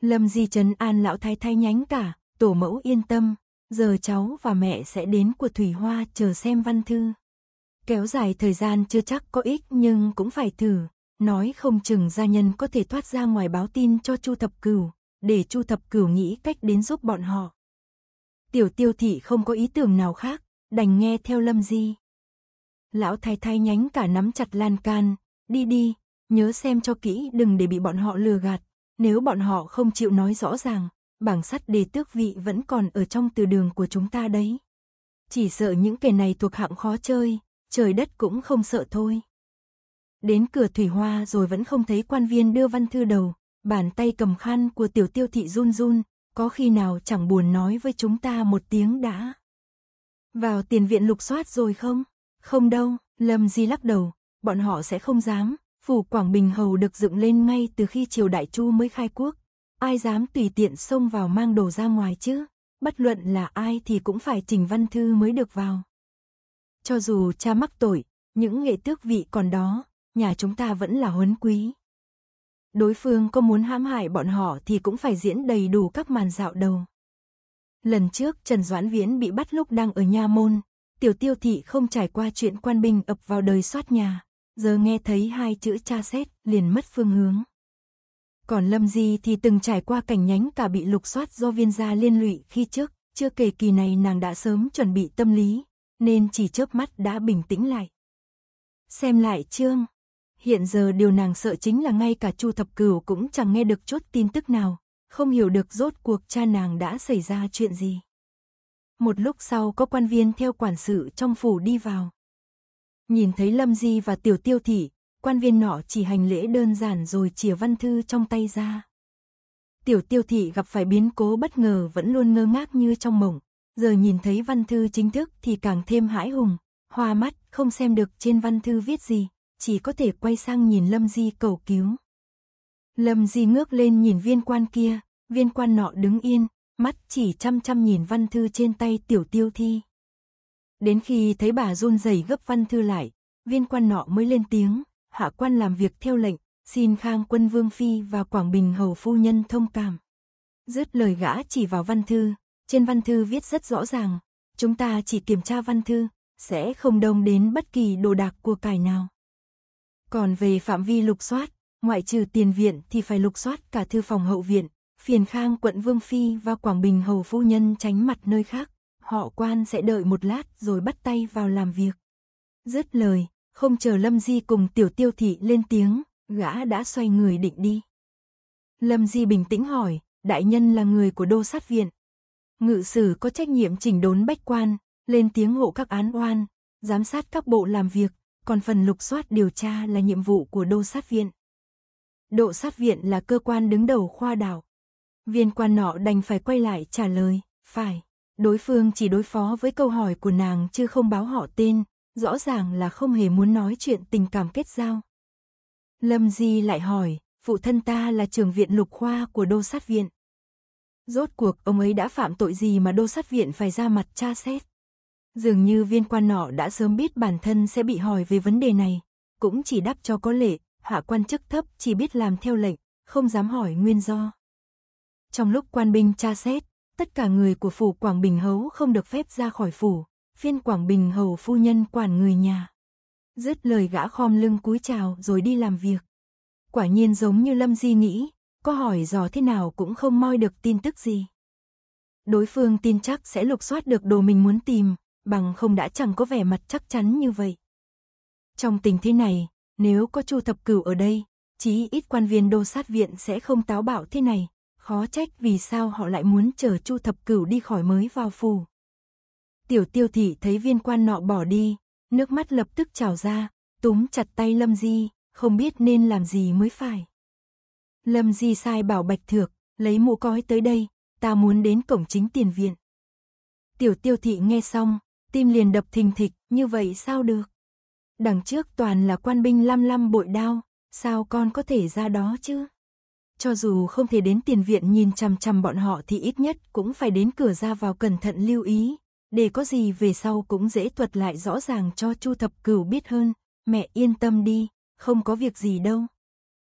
Lâm Di Trấn An lão thái thay nhánh cả, tổ mẫu yên tâm, giờ cháu và mẹ sẽ đến của Thủy Hoa chờ xem văn thư. Kéo dài thời gian chưa chắc có ích nhưng cũng phải thử, nói không chừng gia nhân có thể thoát ra ngoài báo tin cho Chu Thập Cửu, để Chu Thập Cửu nghĩ cách đến giúp bọn họ. Tiểu tiêu thị không có ý tưởng nào khác, đành nghe theo lâm di. Lão thái thái nhánh cả nắm chặt lan can, đi đi, nhớ xem cho kỹ đừng để bị bọn họ lừa gạt, nếu bọn họ không chịu nói rõ ràng, bảng sắt đề tước vị vẫn còn ở trong từ đường của chúng ta đấy. Chỉ sợ những kẻ này thuộc hạng khó chơi, trời đất cũng không sợ thôi. Đến cửa thủy hoa rồi vẫn không thấy quan viên đưa văn thư đầu, bàn tay cầm khăn của tiểu tiêu thị run run, có khi nào chẳng buồn nói với chúng ta một tiếng đã. Vào tiền viện lục soát rồi không? Không đâu, Lâm Di lắc đầu, bọn họ sẽ không dám, phủ Quảng Bình Hầu được dựng lên ngay từ khi triều Đại Chu mới khai quốc. Ai dám tùy tiện xông vào mang đồ ra ngoài chứ? Bất luận là ai thì cũng phải trình văn thư mới được vào. Cho dù cha mắc tội, những nghệ tước vị còn đó, nhà chúng ta vẫn là huấn quý. Đối phương có muốn hãm hại bọn họ thì cũng phải diễn đầy đủ các màn dạo đầu. Lần trước Trần Doãn Viễn bị bắt lúc đang ở nha môn, tiểu tiêu thị không trải qua chuyện quan binh ập vào đời soát nhà, giờ nghe thấy hai chữ tra xét liền mất phương hướng. Còn Lâm Di thì từng trải qua cảnh nhánh cả bị lục soát do viên gia liên lụy khi trước, chưa kể kỳ này nàng đã sớm chuẩn bị tâm lý, nên chỉ chớp mắt đã bình tĩnh lại. Xem lại chương Hiện giờ điều nàng sợ chính là ngay cả Chu Thập Cửu cũng chẳng nghe được chút tin tức nào, không hiểu được rốt cuộc cha nàng đã xảy ra chuyện gì. Một lúc sau có quan viên theo quản sự trong phủ đi vào. Nhìn thấy Lâm Di và Tiểu Tiêu Thị, quan viên nọ chỉ hành lễ đơn giản rồi chìa văn thư trong tay ra. Tiểu Tiêu Thị gặp phải biến cố bất ngờ vẫn luôn ngơ ngác như trong mộng, giờ nhìn thấy văn thư chính thức thì càng thêm hãi hùng, hoa mắt không xem được trên văn thư viết gì, chỉ có thể quay sang nhìn Lâm Di cầu cứu. Lâm Di ngước lên nhìn viên quan kia, viên quan nọ đứng yên, mắt chỉ chăm chăm nhìn văn thư trên tay tiểu tiêu thi. Đến khi thấy bà run rẩy gấp văn thư lại, viên quan nọ mới lên tiếng, hạ quan làm việc theo lệnh, xin khang quân Vương Phi và Quảng Bình Hầu Phu Nhân thông cảm. Dứt lời gã chỉ vào văn thư, trên văn thư viết rất rõ ràng, chúng ta chỉ kiểm tra văn thư, sẽ không đông đến bất kỳ đồ đạc của cải nào. Còn về phạm vi lục soát, ngoại trừ tiền viện thì phải lục soát cả thư phòng hậu viện, phiền khang quận Vương Phi và Quảng Bình hầu phu nhân tránh mặt nơi khác. Họ quan sẽ đợi một lát rồi bắt tay vào làm việc. Dứt lời, không chờ Lâm Di cùng tiểu tiêu thị lên tiếng, gã đã xoay người định đi. Lâm Di bình tĩnh hỏi, đại nhân là người của đô sát viện. Ngự sử có trách nhiệm chỉnh đốn bách quan, lên tiếng hộ các án oan, giám sát các bộ làm việc còn phần lục soát điều tra là nhiệm vụ của đô sát viện. độ sát viện là cơ quan đứng đầu khoa đảo. Viên quan nọ đành phải quay lại trả lời, phải, đối phương chỉ đối phó với câu hỏi của nàng chứ không báo họ tên, rõ ràng là không hề muốn nói chuyện tình cảm kết giao. Lâm Di lại hỏi, phụ thân ta là trưởng viện lục khoa của đô sát viện. Rốt cuộc ông ấy đã phạm tội gì mà đô sát viện phải ra mặt tra xét? Dường như viên quan nọ đã sớm biết bản thân sẽ bị hỏi về vấn đề này, cũng chỉ đáp cho có lệ, hạ quan chức thấp chỉ biết làm theo lệnh, không dám hỏi nguyên do. Trong lúc quan binh tra xét, tất cả người của phủ Quảng Bình Hấu không được phép ra khỏi phủ, phiên Quảng Bình Hầu phu nhân quản người nhà. Dứt lời gã khom lưng cúi chào rồi đi làm việc. Quả nhiên giống như Lâm Di nghĩ, có hỏi dò thế nào cũng không moi được tin tức gì. Đối phương tin chắc sẽ lục soát được đồ mình muốn tìm, bằng không đã chẳng có vẻ mặt chắc chắn như vậy. Trong tình thế này, nếu có Chu Thập Cửu ở đây, chí ít quan viên đô sát viện sẽ không táo bạo thế này, khó trách vì sao họ lại muốn chờ Chu Thập Cửu đi khỏi mới vào phủ. Tiểu Tiêu thị thấy viên quan nọ bỏ đi, nước mắt lập tức trào ra, túm chặt tay Lâm Di, không biết nên làm gì mới phải. Lâm Di sai bảo Bạch Thược, lấy mũ cói tới đây, ta muốn đến cổng chính tiền viện. Tiểu Tiêu thị nghe xong, tim liền đập thình thịch, như vậy sao được? Đằng trước toàn là quan binh lăm lăm bội đao, sao con có thể ra đó chứ? Cho dù không thể đến tiền viện nhìn chằm chằm bọn họ thì ít nhất cũng phải đến cửa ra vào cẩn thận lưu ý, để có gì về sau cũng dễ thuật lại rõ ràng cho Chu Thập Cửu biết hơn, mẹ yên tâm đi, không có việc gì đâu.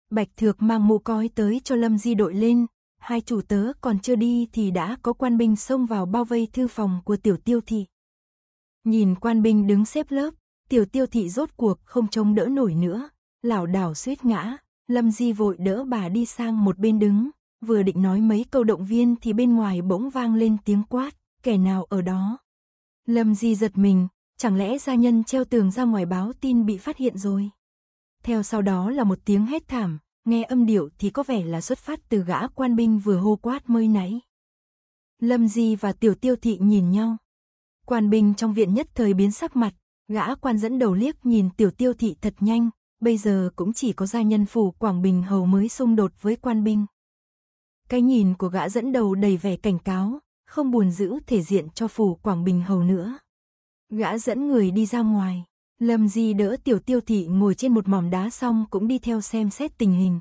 Bạch Thược mang mũ cói tới cho Lâm Di đội lên, hai chủ tớ còn chưa đi thì đã có quan binh xông vào bao vây thư phòng của tiểu tiêu thị. Nhìn quan binh đứng xếp lớp, tiểu tiêu thị rốt cuộc không chống đỡ nổi nữa, lảo đảo suýt ngã, Lâm Di vội đỡ bà đi sang một bên đứng, vừa định nói mấy câu động viên thì bên ngoài bỗng vang lên tiếng quát, kẻ nào ở đó. Lâm Di giật mình, chẳng lẽ gia nhân treo tường ra ngoài báo tin bị phát hiện rồi. Theo sau đó là một tiếng hét thảm, nghe âm điệu thì có vẻ là xuất phát từ gã quan binh vừa hô quát mới nãy. Lâm Di và Tiểu Tiêu Thị nhìn nhau, Quan binh trong viện nhất thời biến sắc mặt, gã quan dẫn đầu liếc nhìn tiểu tiêu thị thật nhanh, bây giờ cũng chỉ có gia nhân phủ Quảng Bình hầu mới xung đột với quan binh. Cái nhìn của gã dẫn đầu đầy vẻ cảnh cáo, không buồn giữ thể diện cho phủ Quảng Bình hầu nữa. Gã dẫn người đi ra ngoài, Lâm Di đỡ tiểu tiêu thị ngồi trên một mỏm đá xong cũng đi theo xem xét tình hình.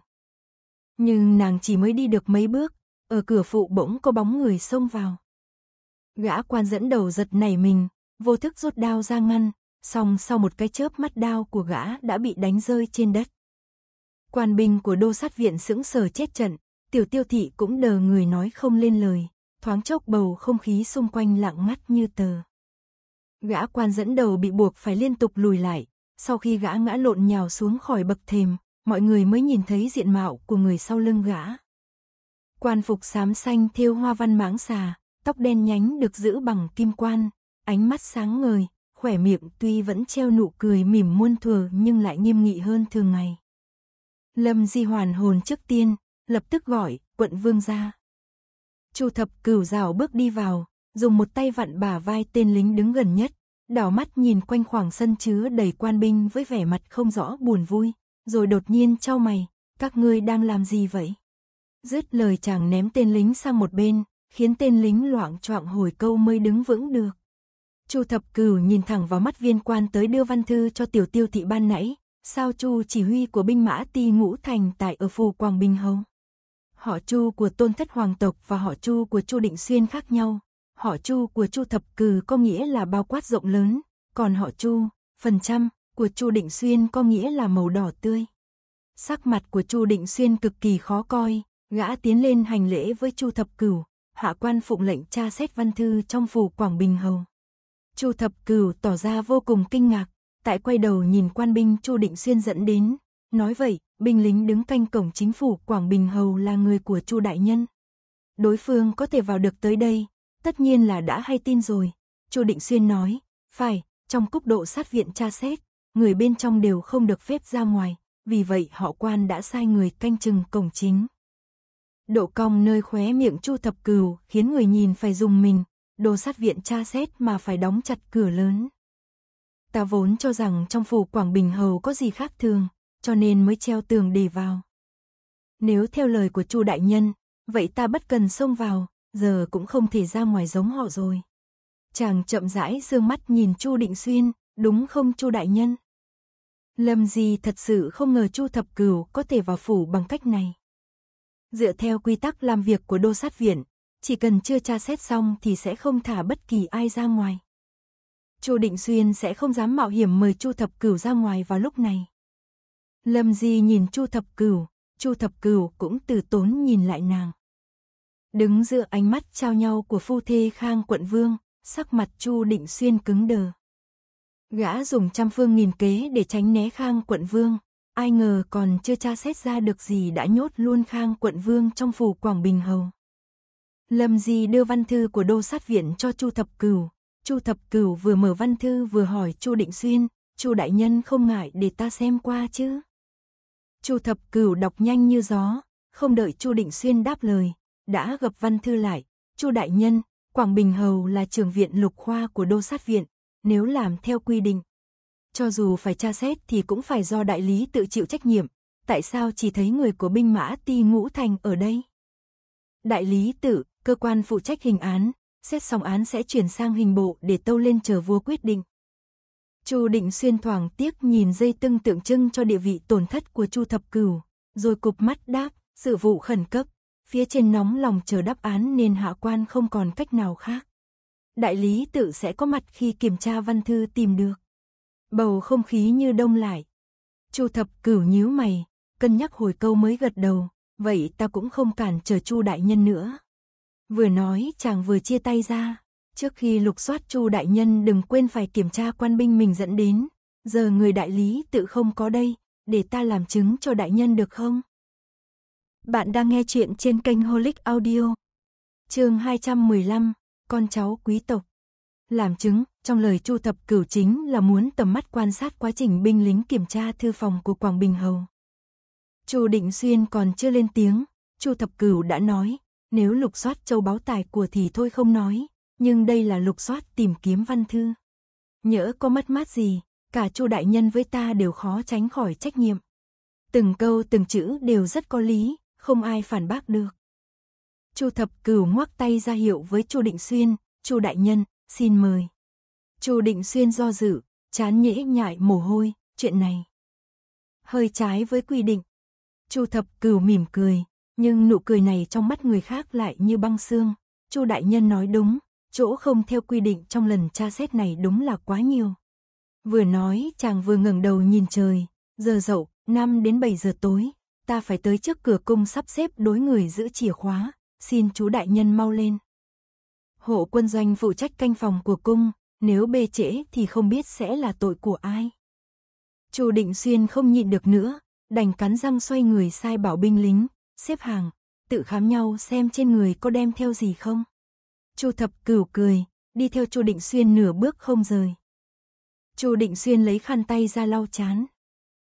Nhưng nàng chỉ mới đi được mấy bước, ở cửa phụ bỗng có bóng người xông vào. Gã quan dẫn đầu giật nảy mình, vô thức rút đao ra ngăn, song sau một cái chớp mắt đao của gã đã bị đánh rơi trên đất. Quan binh của đô sát viện sững sờ chết trận, tiểu tiêu thị cũng đờ người nói không lên lời, thoáng chốc bầu không khí xung quanh lặng mắt như tờ. Gã quan dẫn đầu bị buộc phải liên tục lùi lại, sau khi gã ngã lộn nhào xuống khỏi bậc thềm, mọi người mới nhìn thấy diện mạo của người sau lưng gã. Quan phục xám xanh thêu hoa văn mãng xà, tóc đen nhánh được giữ bằng kim quan, ánh mắt sáng ngời, khỏe miệng tuy vẫn treo nụ cười mỉm muôn thừa nhưng lại nghiêm nghị hơn thường ngày. Lâm Di hoàn hồn trước tiên, lập tức gọi, quận vương ra. Chu thập cửu rào bước đi vào, dùng một tay vặn bả vai tên lính đứng gần nhất, đảo mắt nhìn quanh khoảng sân chứa đầy quan binh với vẻ mặt không rõ buồn vui, rồi đột nhiên trao mày, các ngươi đang làm gì vậy? Dứt lời chàng ném tên lính sang một bên, khiến tên lính loạn choạng hồi câu mới đứng vững được. Chu Thập Cửu nhìn thẳng vào mắt viên quan tới đưa văn thư cho tiểu tiêu thị ban nãy, sao Chu chỉ huy của binh mã ti ngũ thành tại ở phù Quảng Bình Hồng. Họ Chu của tôn thất hoàng tộc và họ Chu của Chu Định Xuyên khác nhau. Họ Chu của Chu Thập Cử có nghĩa là bao quát rộng lớn, còn họ Chu, phần trăm, của Chu Định Xuyên có nghĩa là màu đỏ tươi. Sắc mặt của Chu Định Xuyên cực kỳ khó coi, gã tiến lên hành lễ với Chu Thập Cửu, hạ quan phụng lệnh tra xét văn thư trong phủ Quảng Bình Hầu. Chu Thập Cửu tỏ ra vô cùng kinh ngạc, tại quay đầu nhìn quan binh Chu Định Xuyên dẫn đến, nói vậy, binh lính đứng canh cổng chính phủ Quảng Bình Hầu là người của Chu đại nhân. Đối phương có thể vào được tới đây, tất nhiên là đã hay tin rồi. Chu Định Xuyên nói, phải, trong cúc độ sát viện tra xét, người bên trong đều không được phép ra ngoài, vì vậy họ quan đã sai người canh chừng cổng chính độ cong nơi khóe miệng Chu Thập Cừu khiến người nhìn phải dùng mình, đồ sát viện tra xét mà phải đóng chặt cửa lớn. Ta vốn cho rằng trong phủ Quảng Bình Hầu có gì khác thường, cho nên mới treo tường để vào. Nếu theo lời của Chu Đại Nhân, vậy ta bất cần xông vào, giờ cũng không thể ra ngoài giống họ rồi. Chàng chậm rãi dương mắt nhìn Chu Định Xuyên, đúng không Chu Đại Nhân? Lâm Di thật sự không ngờ Chu Thập cừu có thể vào phủ bằng cách này. Dựa theo quy tắc làm việc của đô sát viện, chỉ cần chưa tra xét xong thì sẽ không thả bất kỳ ai ra ngoài. Chu Định Xuyên sẽ không dám mạo hiểm mời Chu Thập Cửu ra ngoài vào lúc này. Lâm Di nhìn Chu Thập Cửu, Chu Thập Cửu cũng từ tốn nhìn lại nàng. Đứng giữa ánh mắt trao nhau của phu thê Khang Quận Vương, sắc mặt Chu Định Xuyên cứng đờ. Gã dùng trăm phương nghìn kế để tránh né Khang Quận Vương, Ai ngờ còn chưa tra xét ra được gì đã nhốt luôn Khang quận vương trong phủ Quảng Bình Hầu. Lâm Di đưa văn thư của đô sát viện cho Chu Thập Cửu. Chu Thập Cửu vừa mở văn thư vừa hỏi Chu Định Xuyên, Chu đại nhân không ngại để ta xem qua chứ? Chu Thập Cửu đọc nhanh như gió, không đợi Chu Định Xuyên đáp lời, đã gập văn thư lại, "Chu đại nhân, Quảng Bình Hầu là trường viện lục khoa của đô sát viện, nếu làm theo quy định, cho dù phải tra xét thì cũng phải do đại lý tự chịu trách nhiệm. Tại sao chỉ thấy người của binh mã ti ngũ thành ở đây? Đại lý tự, cơ quan phụ trách hình án, xét xong án sẽ chuyển sang hình bộ để tâu lên chờ vua quyết định. Chu Định Xuyên thoáng tiếc nhìn dây tưng tượng trưng cho địa vị tổn thất của Chu Thập Cửu, rồi cụp mắt đáp, sự vụ khẩn cấp, phía trên nóng lòng chờ đáp án nên hạ quan không còn cách nào khác. Đại lý tự sẽ có mặt khi kiểm tra văn thư tìm được. Bầu không khí như đông lại. Chu thập cửu nhíu mày, cân nhắc hồi câu mới gật đầu, vậy ta cũng không cản trở Chu đại nhân nữa. Vừa nói chàng vừa chia tay ra, trước khi lục soát Chu đại nhân đừng quên phải kiểm tra quan binh mình dẫn đến, giờ người đại lý tự không có đây, để ta làm chứng cho đại nhân được không? Bạn đang nghe chuyện trên kênh Holic Audio. Chương 215, con cháu quý tộc. Làm chứng trong lời Chu Thập Cửu chính là muốn tầm mắt quan sát quá trình binh lính kiểm tra thư phòng của Quảng Bình Hầu. Chu Định Xuyên còn chưa lên tiếng, Chu Thập Cửu đã nói, nếu lục soát châu báu tài của thì thôi không nói, nhưng đây là lục soát tìm kiếm văn thư. Nhỡ có mất mát gì, cả Chu đại nhân với ta đều khó tránh khỏi trách nhiệm. Từng câu từng chữ đều rất có lý, không ai phản bác được. Chu Thập Cửu ngoắc tay ra hiệu với Chu Định Xuyên, "Chu đại nhân, xin mời." Chu Định Xuyên do dự, chán nhễ nhại mồ hôi, chuyện này hơi trái với quy định. Chu Thập Cửu mỉm cười, nhưng nụ cười này trong mắt người khác lại như băng xương. Chu đại nhân nói đúng, chỗ không theo quy định trong lần tra xét này đúng là quá nhiều. Vừa nói, chàng vừa ngẩng đầu nhìn trời, giờ dậu, 5 đến 7 giờ tối, ta phải tới trước cửa cung sắp xếp đối người giữ chìa khóa, xin chú đại nhân mau lên. Hộ quân doanh phụ trách canh phòng của cung, nếu bê trễ thì không biết sẽ là tội của ai. Chu Định Xuyên không nhịn được nữa, đành cắn răng xoay người sai bảo binh lính, xếp hàng, tự khám nhau xem trên người có đem theo gì không. Chu Thập Cửu cười, đi theo Chu Định Xuyên nửa bước không rời. Chu Định Xuyên lấy khăn tay ra lau chán.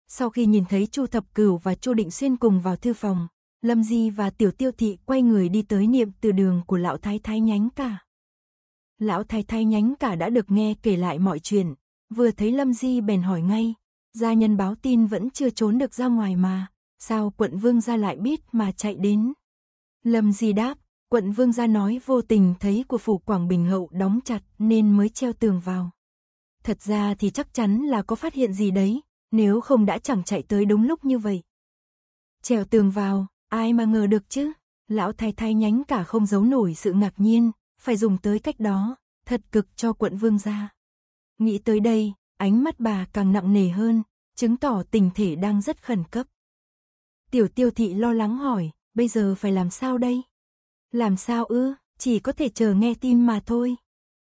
Sau khi nhìn thấy Chu Thập Cửu và Chu Định Xuyên cùng vào thư phòng, Lâm Di và Tiểu Tiêu Thị quay người đi tới niệm từ đường của lão thái thái nhánh cả. Lão thái thái nhánh cả đã được nghe kể lại mọi chuyện, vừa thấy Lâm Di bèn hỏi ngay, gia nhân báo tin vẫn chưa trốn được ra ngoài mà, sao quận vương gia lại biết mà chạy đến. Lâm Di đáp, quận vương gia nói vô tình thấy của phủ Quảng Bình Hậu đóng chặt nên mới treo tường vào. Thật ra thì chắc chắn là có phát hiện gì đấy, nếu không đã chẳng chạy tới đúng lúc như vậy. Trèo tường vào, ai mà ngờ được chứ, lão thái thái nhánh cả không giấu nổi sự ngạc nhiên, phải dùng tới cách đó, thật cực cho quận vương gia. Nghĩ tới đây, ánh mắt bà càng nặng nề hơn, chứng tỏ tình thể đang rất khẩn cấp. Tiểu tiêu thị lo lắng hỏi, bây giờ phải làm sao đây? Làm sao ư, chỉ có thể chờ nghe tin mà thôi.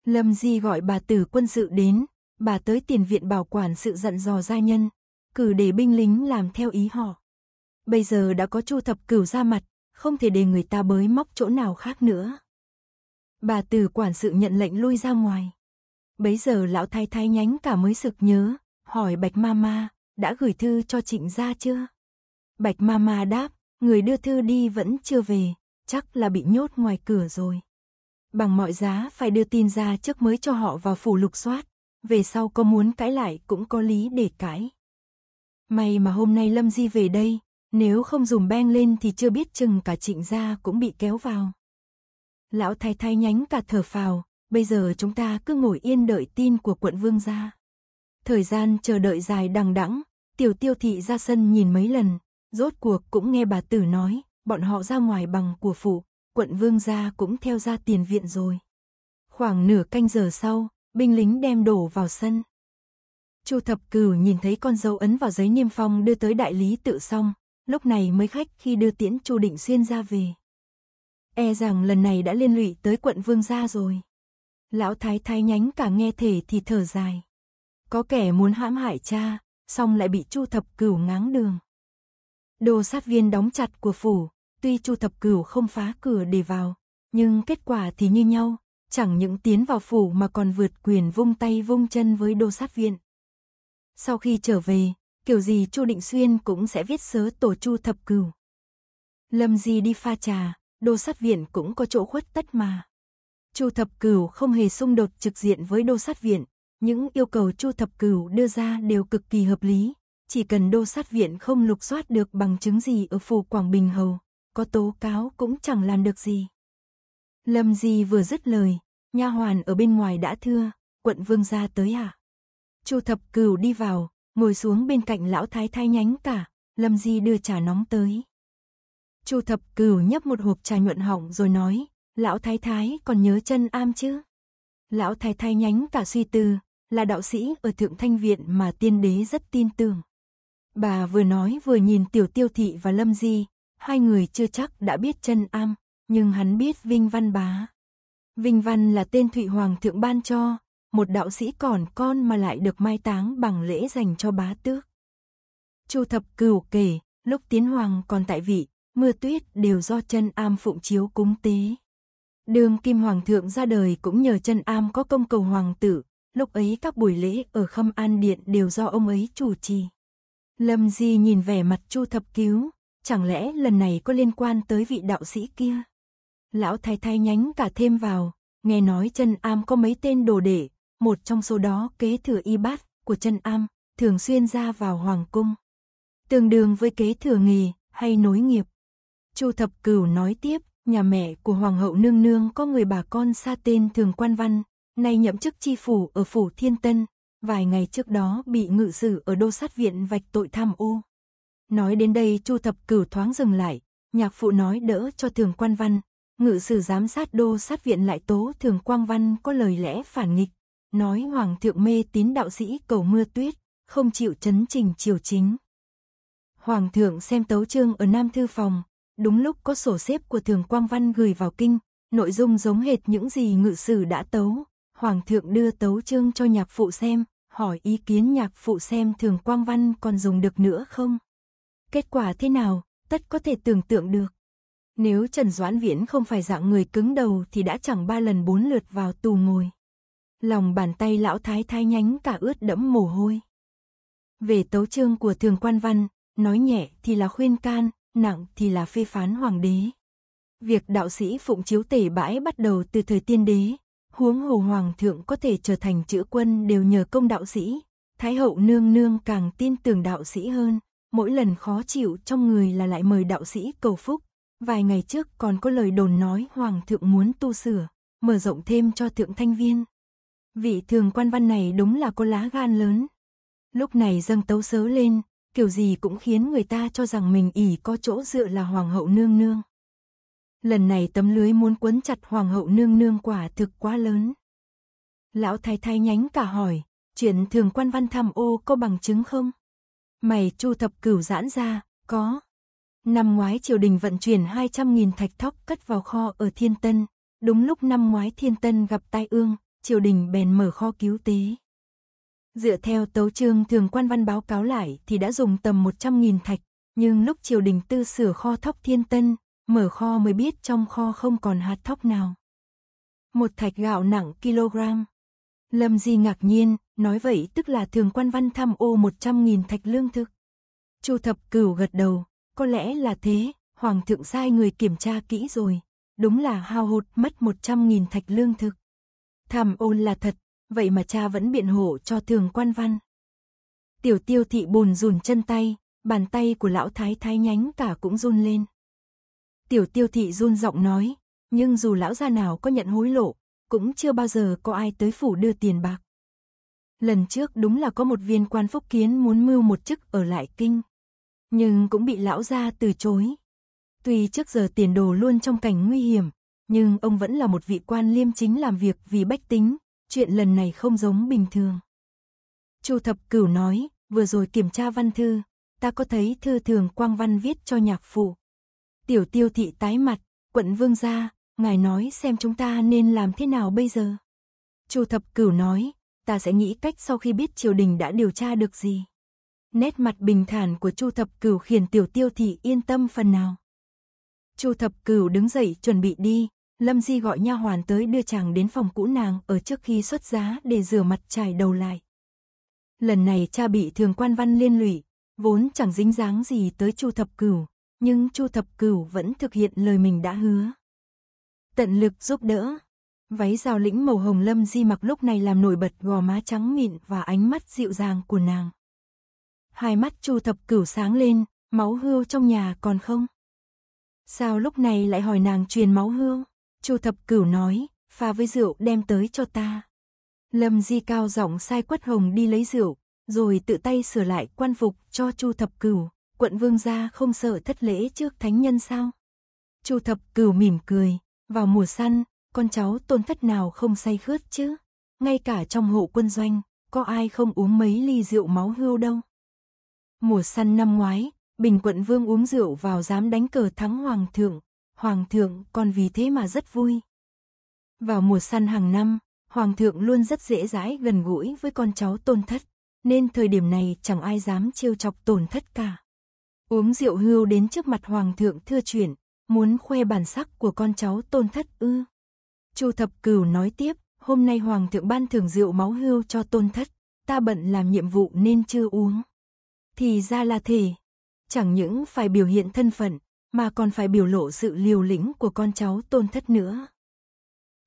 Lâm Di gọi bà tử quân sự đến, bà tới tiền viện bảo quản sự dặn dò gia nhân, cử để binh lính làm theo ý họ. Bây giờ đã có chu thập cửu ra mặt, không thể để người ta bới móc chỗ nào khác nữa. Bà từ quản sự nhận lệnh lui ra ngoài. Bấy giờ lão thái thái nhánh cả mới sực nhớ, hỏi Bạch Mama, đã gửi thư cho Trịnh gia chưa? Bạch Mama đáp, người đưa thư đi vẫn chưa về, chắc là bị nhốt ngoài cửa rồi. Bằng mọi giá phải đưa tin ra trước mới cho họ vào phủ lục soát, về sau có muốn cãi lại cũng có lý để cãi. May mà hôm nay Lâm Di về đây, nếu không dùng beng lên thì chưa biết chừng cả trịnh gia cũng bị kéo vào. Lão thái thái nhánh cả thở phào, bây giờ chúng ta cứ ngồi yên đợi tin của quận vương gia. Thời gian chờ đợi dài đằng đẵng, tiểu tiêu thị ra sân nhìn mấy lần, rốt cuộc cũng nghe bà tử nói, bọn họ ra ngoài bằng của phụ, quận vương gia cũng theo ra tiền viện rồi. Khoảng nửa canh giờ sau, binh lính đem đổ vào sân. Chu Thập Cửu nhìn thấy con dấu ấn vào giấy niêm phong đưa tới đại lý tự xong, lúc này mới khách khi đưa tiễn Chu Định Xuyên ra về e rằng lần này đã liên lụy tới quận vương gia rồi. Lão thái thái nhánh cả nghe thể thì thở dài. Có kẻ muốn hãm hại cha, xong lại bị Chu Thập Cửu ngáng đường. Đồ sát viên đóng chặt của phủ, tuy Chu Thập Cửu không phá cửa để vào, nhưng kết quả thì như nhau, chẳng những tiến vào phủ mà còn vượt quyền vung tay vung chân với đô sát viện. Sau khi trở về, kiểu gì Chu Định Xuyên cũng sẽ viết sớ tổ Chu Thập Cửu. Lâm gì đi pha trà, đô sát viện cũng có chỗ khuất tất mà. Chu Thập Cửu không hề xung đột trực diện với đô sát viện, những yêu cầu Chu Thập Cửu đưa ra đều cực kỳ hợp lý, chỉ cần đô sát viện không lục soát được bằng chứng gì ở phủ Quảng Bình Hầu, có tố cáo cũng chẳng làm được gì. Lâm Di vừa dứt lời, nha hoàn ở bên ngoài đã thưa, quận vương gia tới à? Chu Thập Cửu đi vào, ngồi xuống bên cạnh lão thái thái nhánh cả, Lâm Di đưa trà nóng tới. Chu Thập Cửu nhấp một hộp trà nhuận họng rồi nói, lão thái thái còn nhớ chân am chứ? Lão thái thái nhánh cả suy tư, là đạo sĩ ở Thượng Thanh Viện mà tiên đế rất tin tưởng. Bà vừa nói vừa nhìn Tiểu Tiêu Thị và Lâm Di, hai người chưa chắc đã biết chân am, nhưng hắn biết Vinh Văn Bá. Vinh Văn là tên Thụy Hoàng Thượng ban cho, một đạo sĩ còn con mà lại được mai táng bằng lễ dành cho bá tước. Chu Thập Cửu kể, lúc Tiến Hoàng còn tại vị, mưa tuyết đều do chân am phụng chiếu cúng tế. Đường Kim Hoàng thượng ra đời cũng nhờ chân am có công cầu hoàng tử, lúc ấy các buổi lễ ở Khâm An Điện đều do ông ấy chủ trì. Lâm Di nhìn vẻ mặt Chu Thập Cứu, chẳng lẽ lần này có liên quan tới vị đạo sĩ kia? Lão thái thái nhánh cả thêm vào, nghe nói chân am có mấy tên đồ đệ, một trong số đó kế thừa y bát của chân am, thường xuyên ra vào hoàng cung. Tương đương với kế thừa nghề hay nối nghiệp. Chu Thập Cửu nói tiếp, nhà mẹ của Hoàng hậu nương nương có người bà con xa tên Thường Quan Văn, nay nhậm chức chi phủ ở phủ Thiên Tân, vài ngày trước đó bị ngự xử ở đô sát viện vạch tội tham ô. Nói đến đây Chu Thập Cửu thoáng dừng lại, nhạc phụ nói đỡ cho Thường Quan Văn, ngự sử giám sát đô sát viện lại tố Thường Quang Văn có lời lẽ phản nghịch, nói hoàng thượng mê tín đạo sĩ cầu mưa tuyết, không chịu chấn trình triều chính. Hoàng thượng xem tấu chương ở Nam Thư Phòng, đúng lúc có sổ xếp của Thường Quang Văn gửi vào kinh, nội dung giống hệt những gì ngự sử đã tấu. Hoàng thượng đưa tấu chương cho nhạc phụ xem, hỏi ý kiến nhạc phụ xem Thường Quang Văn còn dùng được nữa không. Kết quả thế nào, tất có thể tưởng tượng được. Nếu Trần Doãn Viễn không phải dạng người cứng đầu thì đã chẳng ba lần bốn lượt vào tù ngồi. Lòng bàn tay lão thái thái nhánh cả ướt đẫm mồ hôi. Về tấu chương của Thường Quan Văn, nói nhẹ thì là khuyên can, nặng thì là phê phán hoàng đế. Việc đạo sĩ phụng chiếu tể bãi bắt đầu từ thời tiên đế, huống hồ hoàng thượng có thể trở thành chữ quân đều nhờ công đạo sĩ. Thái hậu nương nương càng tin tưởng đạo sĩ hơn, mỗi lần khó chịu trong người là lại mời đạo sĩ cầu phúc. Vài ngày trước còn có lời đồn nói hoàng thượng muốn tu sửa, mở rộng thêm cho thượng thanh viên. Vị thường quan văn này đúng là có lá gan lớn. Lúc này dâng tấu sớ lên, kiểu gì cũng khiến người ta cho rằng mình ỉ có chỗ dựa là hoàng hậu nương nương. Lần này tấm lưới muốn quấn chặt hoàng hậu nương nương quả thực quá lớn. Lão thái thái nhánh cả hỏi, chuyện thường quan văn tham ô có bằng chứng không? Mày chu thập cửu giãn ra, có. Năm ngoái triều đình vận chuyển 200.000 thạch thóc cất vào kho ở Thiên Tân. Đúng lúc năm ngoái Thiên Tân gặp tai ương, triều đình bèn mở kho cứu tế. Dựa theo tấu trương thường quan văn báo cáo lại thì đã dùng tầm 100.000 thạch, nhưng lúc triều đình tư sửa kho thóc thiên tân, mở kho mới biết trong kho không còn hạt thóc nào. Một thạch gạo nặng kg. Lâm Di ngạc nhiên, nói vậy tức là thường quan văn tham ô 100.000 thạch lương thực. Chu thập cửu gật đầu, có lẽ là thế, hoàng thượng sai người kiểm tra kỹ rồi, đúng là hao hụt mất 100.000 thạch lương thực. Tham ô là thật, vậy mà cha vẫn biện hộ cho thường quan văn. Tiểu tiêu thị bồn rùn chân tay, bàn tay của lão thái thái nhánh cả cũng run lên. Tiểu tiêu thị run giọng nói, nhưng dù lão gia nào có nhận hối lộ, cũng chưa bao giờ có ai tới phủ đưa tiền bạc. Lần trước đúng là có một viên quan phúc kiến muốn mưu một chức ở lại kinh, nhưng cũng bị lão gia từ chối. Tuy trước giờ tiền đồ luôn trong cảnh nguy hiểm, nhưng ông vẫn là một vị quan liêm chính làm việc vì bách tính, chuyện lần này không giống bình thường. Chu Thập Cửu nói, vừa rồi kiểm tra văn thư, ta có thấy thư thường quang văn viết cho nhạc phụ. Tiểu tiêu thị tái mặt, quận vương gia, ngài nói xem chúng ta nên làm thế nào bây giờ. Chu Thập Cửu nói, ta sẽ nghĩ cách sau khi biết triều đình đã điều tra được gì. Nét mặt bình thản của Chu Thập Cửu khiến Tiểu Tiêu thị yên tâm phần nào. Chu Thập Cửu đứng dậy chuẩn bị đi, Lâm Di gọi nha hoàn tới đưa chàng đến phòng cũ nàng ở trước khi xuất giá để rửa mặt chải đầu lại. Lần này cha bị thường quan văn liên lụy, vốn chẳng dính dáng gì tới Chu Thập Cửu, nhưng Chu Thập Cửu vẫn thực hiện lời mình đã hứa. Tận lực giúp đỡ. Váy rào lĩnh màu hồng Lâm Di mặc lúc này làm nổi bật gò má trắng mịn và ánh mắt dịu dàng của nàng. Hai mắt Chu Thập Cửu sáng lên, máu hươu trong nhà còn không? Sao lúc này lại hỏi nàng truyền máu hươu? Chu Thập Cửu nói, pha với rượu đem tới cho ta. Lâm Di cao giọng sai Quất Hồng đi lấy rượu, rồi tự tay sửa lại quan phục cho Chu Thập Cửu, quận vương gia không sợ thất lễ trước thánh nhân sao? Chu Thập Cửu mỉm cười, vào mùa săn, con cháu tôn thất nào không say khướt chứ? Ngay cả trong hộ quân doanh, có ai không uống mấy ly rượu máu hưu đâu. Mùa săn năm ngoái, Bình quận vương uống rượu vào dám đánh cờ thắng hoàng thượng, Hoàng thượng còn vì thế mà rất vui. Vào mùa săn hàng năm, Hoàng thượng luôn rất dễ dãi gần gũi với con cháu tôn thất, nên thời điểm này chẳng ai dám trêu chọc tổn thất cả. Uống rượu hưu đến trước mặt Hoàng thượng thưa chuyển, muốn khoe bản sắc của con cháu tôn thất ư. Chu Thập Cửu nói tiếp, hôm nay Hoàng thượng ban thưởng rượu máu hưu cho tôn thất, ta bận làm nhiệm vụ nên chưa uống. Thì ra là thể, chẳng những phải biểu hiện thân phận, mà còn phải biểu lộ sự liều lĩnh của con cháu tôn thất nữa.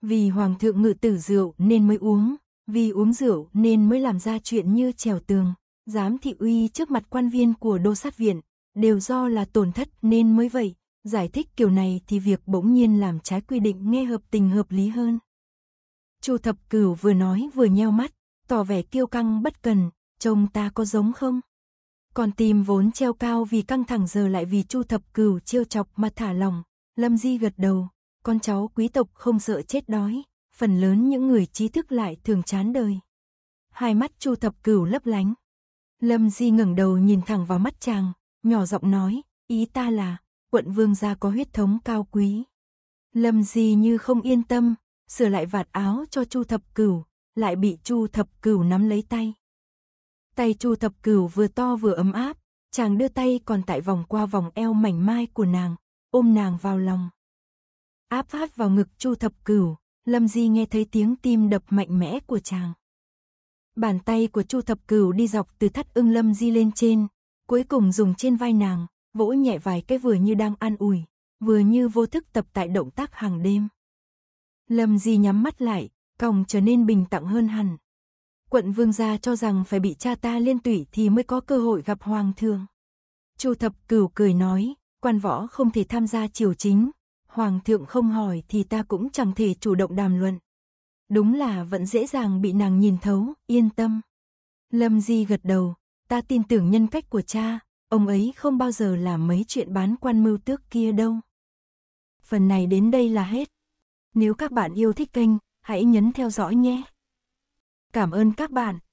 Vì hoàng thượng ngự tử rượu nên mới uống, vì uống rượu nên mới làm ra chuyện như trèo tường, dám thị uy trước mặt quan viên của đô sát viện, đều do là tổn thất nên mới vậy. Giải thích kiểu này thì việc bỗng nhiên làm trái quy định nghe hợp tình hợp lý hơn. Chu thập cửu vừa nói vừa nheo mắt, tỏ vẻ kiêu căng bất cần, chồng ta có giống không? Còn tim vốn treo cao vì căng thẳng giờ lại vì Chu Thập Cửu trêu chọc mà thả lòng. Lâm Di gật đầu, con cháu quý tộc không sợ chết đói, phần lớn những người trí thức lại thường chán đời. Hai mắt Chu Thập Cửu lấp lánh. Lâm Di ngẩng đầu nhìn thẳng vào mắt chàng, nhỏ giọng nói, ý ta là, quận vương gia có huyết thống cao quý. Lâm Di như không yên tâm, sửa lại vạt áo cho Chu Thập Cửu, lại bị Chu Thập Cửu nắm lấy tay. Tay Chu Thập Cửu vừa to vừa ấm áp, chàng đưa tay còn tại vòng qua vòng eo mảnh mai của nàng, ôm nàng vào lòng. Áp phát vào ngực Chu Thập Cửu, Lâm Di nghe thấy tiếng tim đập mạnh mẽ của chàng. Bàn tay của Chu Thập Cửu đi dọc từ thắt ưng Lâm Di lên trên, cuối cùng dùng trên vai nàng, vỗ nhẹ vài cái vừa như đang an ủi, vừa như vô thức tập tại động tác hàng đêm. Lâm Di nhắm mắt lại, còng trở nên bình tặng hơn hẳn, quận vương gia cho rằng phải bị cha ta liên tủy thì mới có cơ hội gặp hoàng thượng. Chu thập cửu cười nói, quan võ không thể tham gia triều chính, hoàng thượng không hỏi thì ta cũng chẳng thể chủ động đàm luận. Đúng là vẫn dễ dàng bị nàng nhìn thấu, yên tâm. Lâm Di gật đầu, ta tin tưởng nhân cách của cha, ông ấy không bao giờ làm mấy chuyện bán quan mưu tước kia đâu. Phần này đến đây là hết. Nếu các bạn yêu thích kênh, hãy nhấn theo dõi nhé. Cảm ơn các bạn.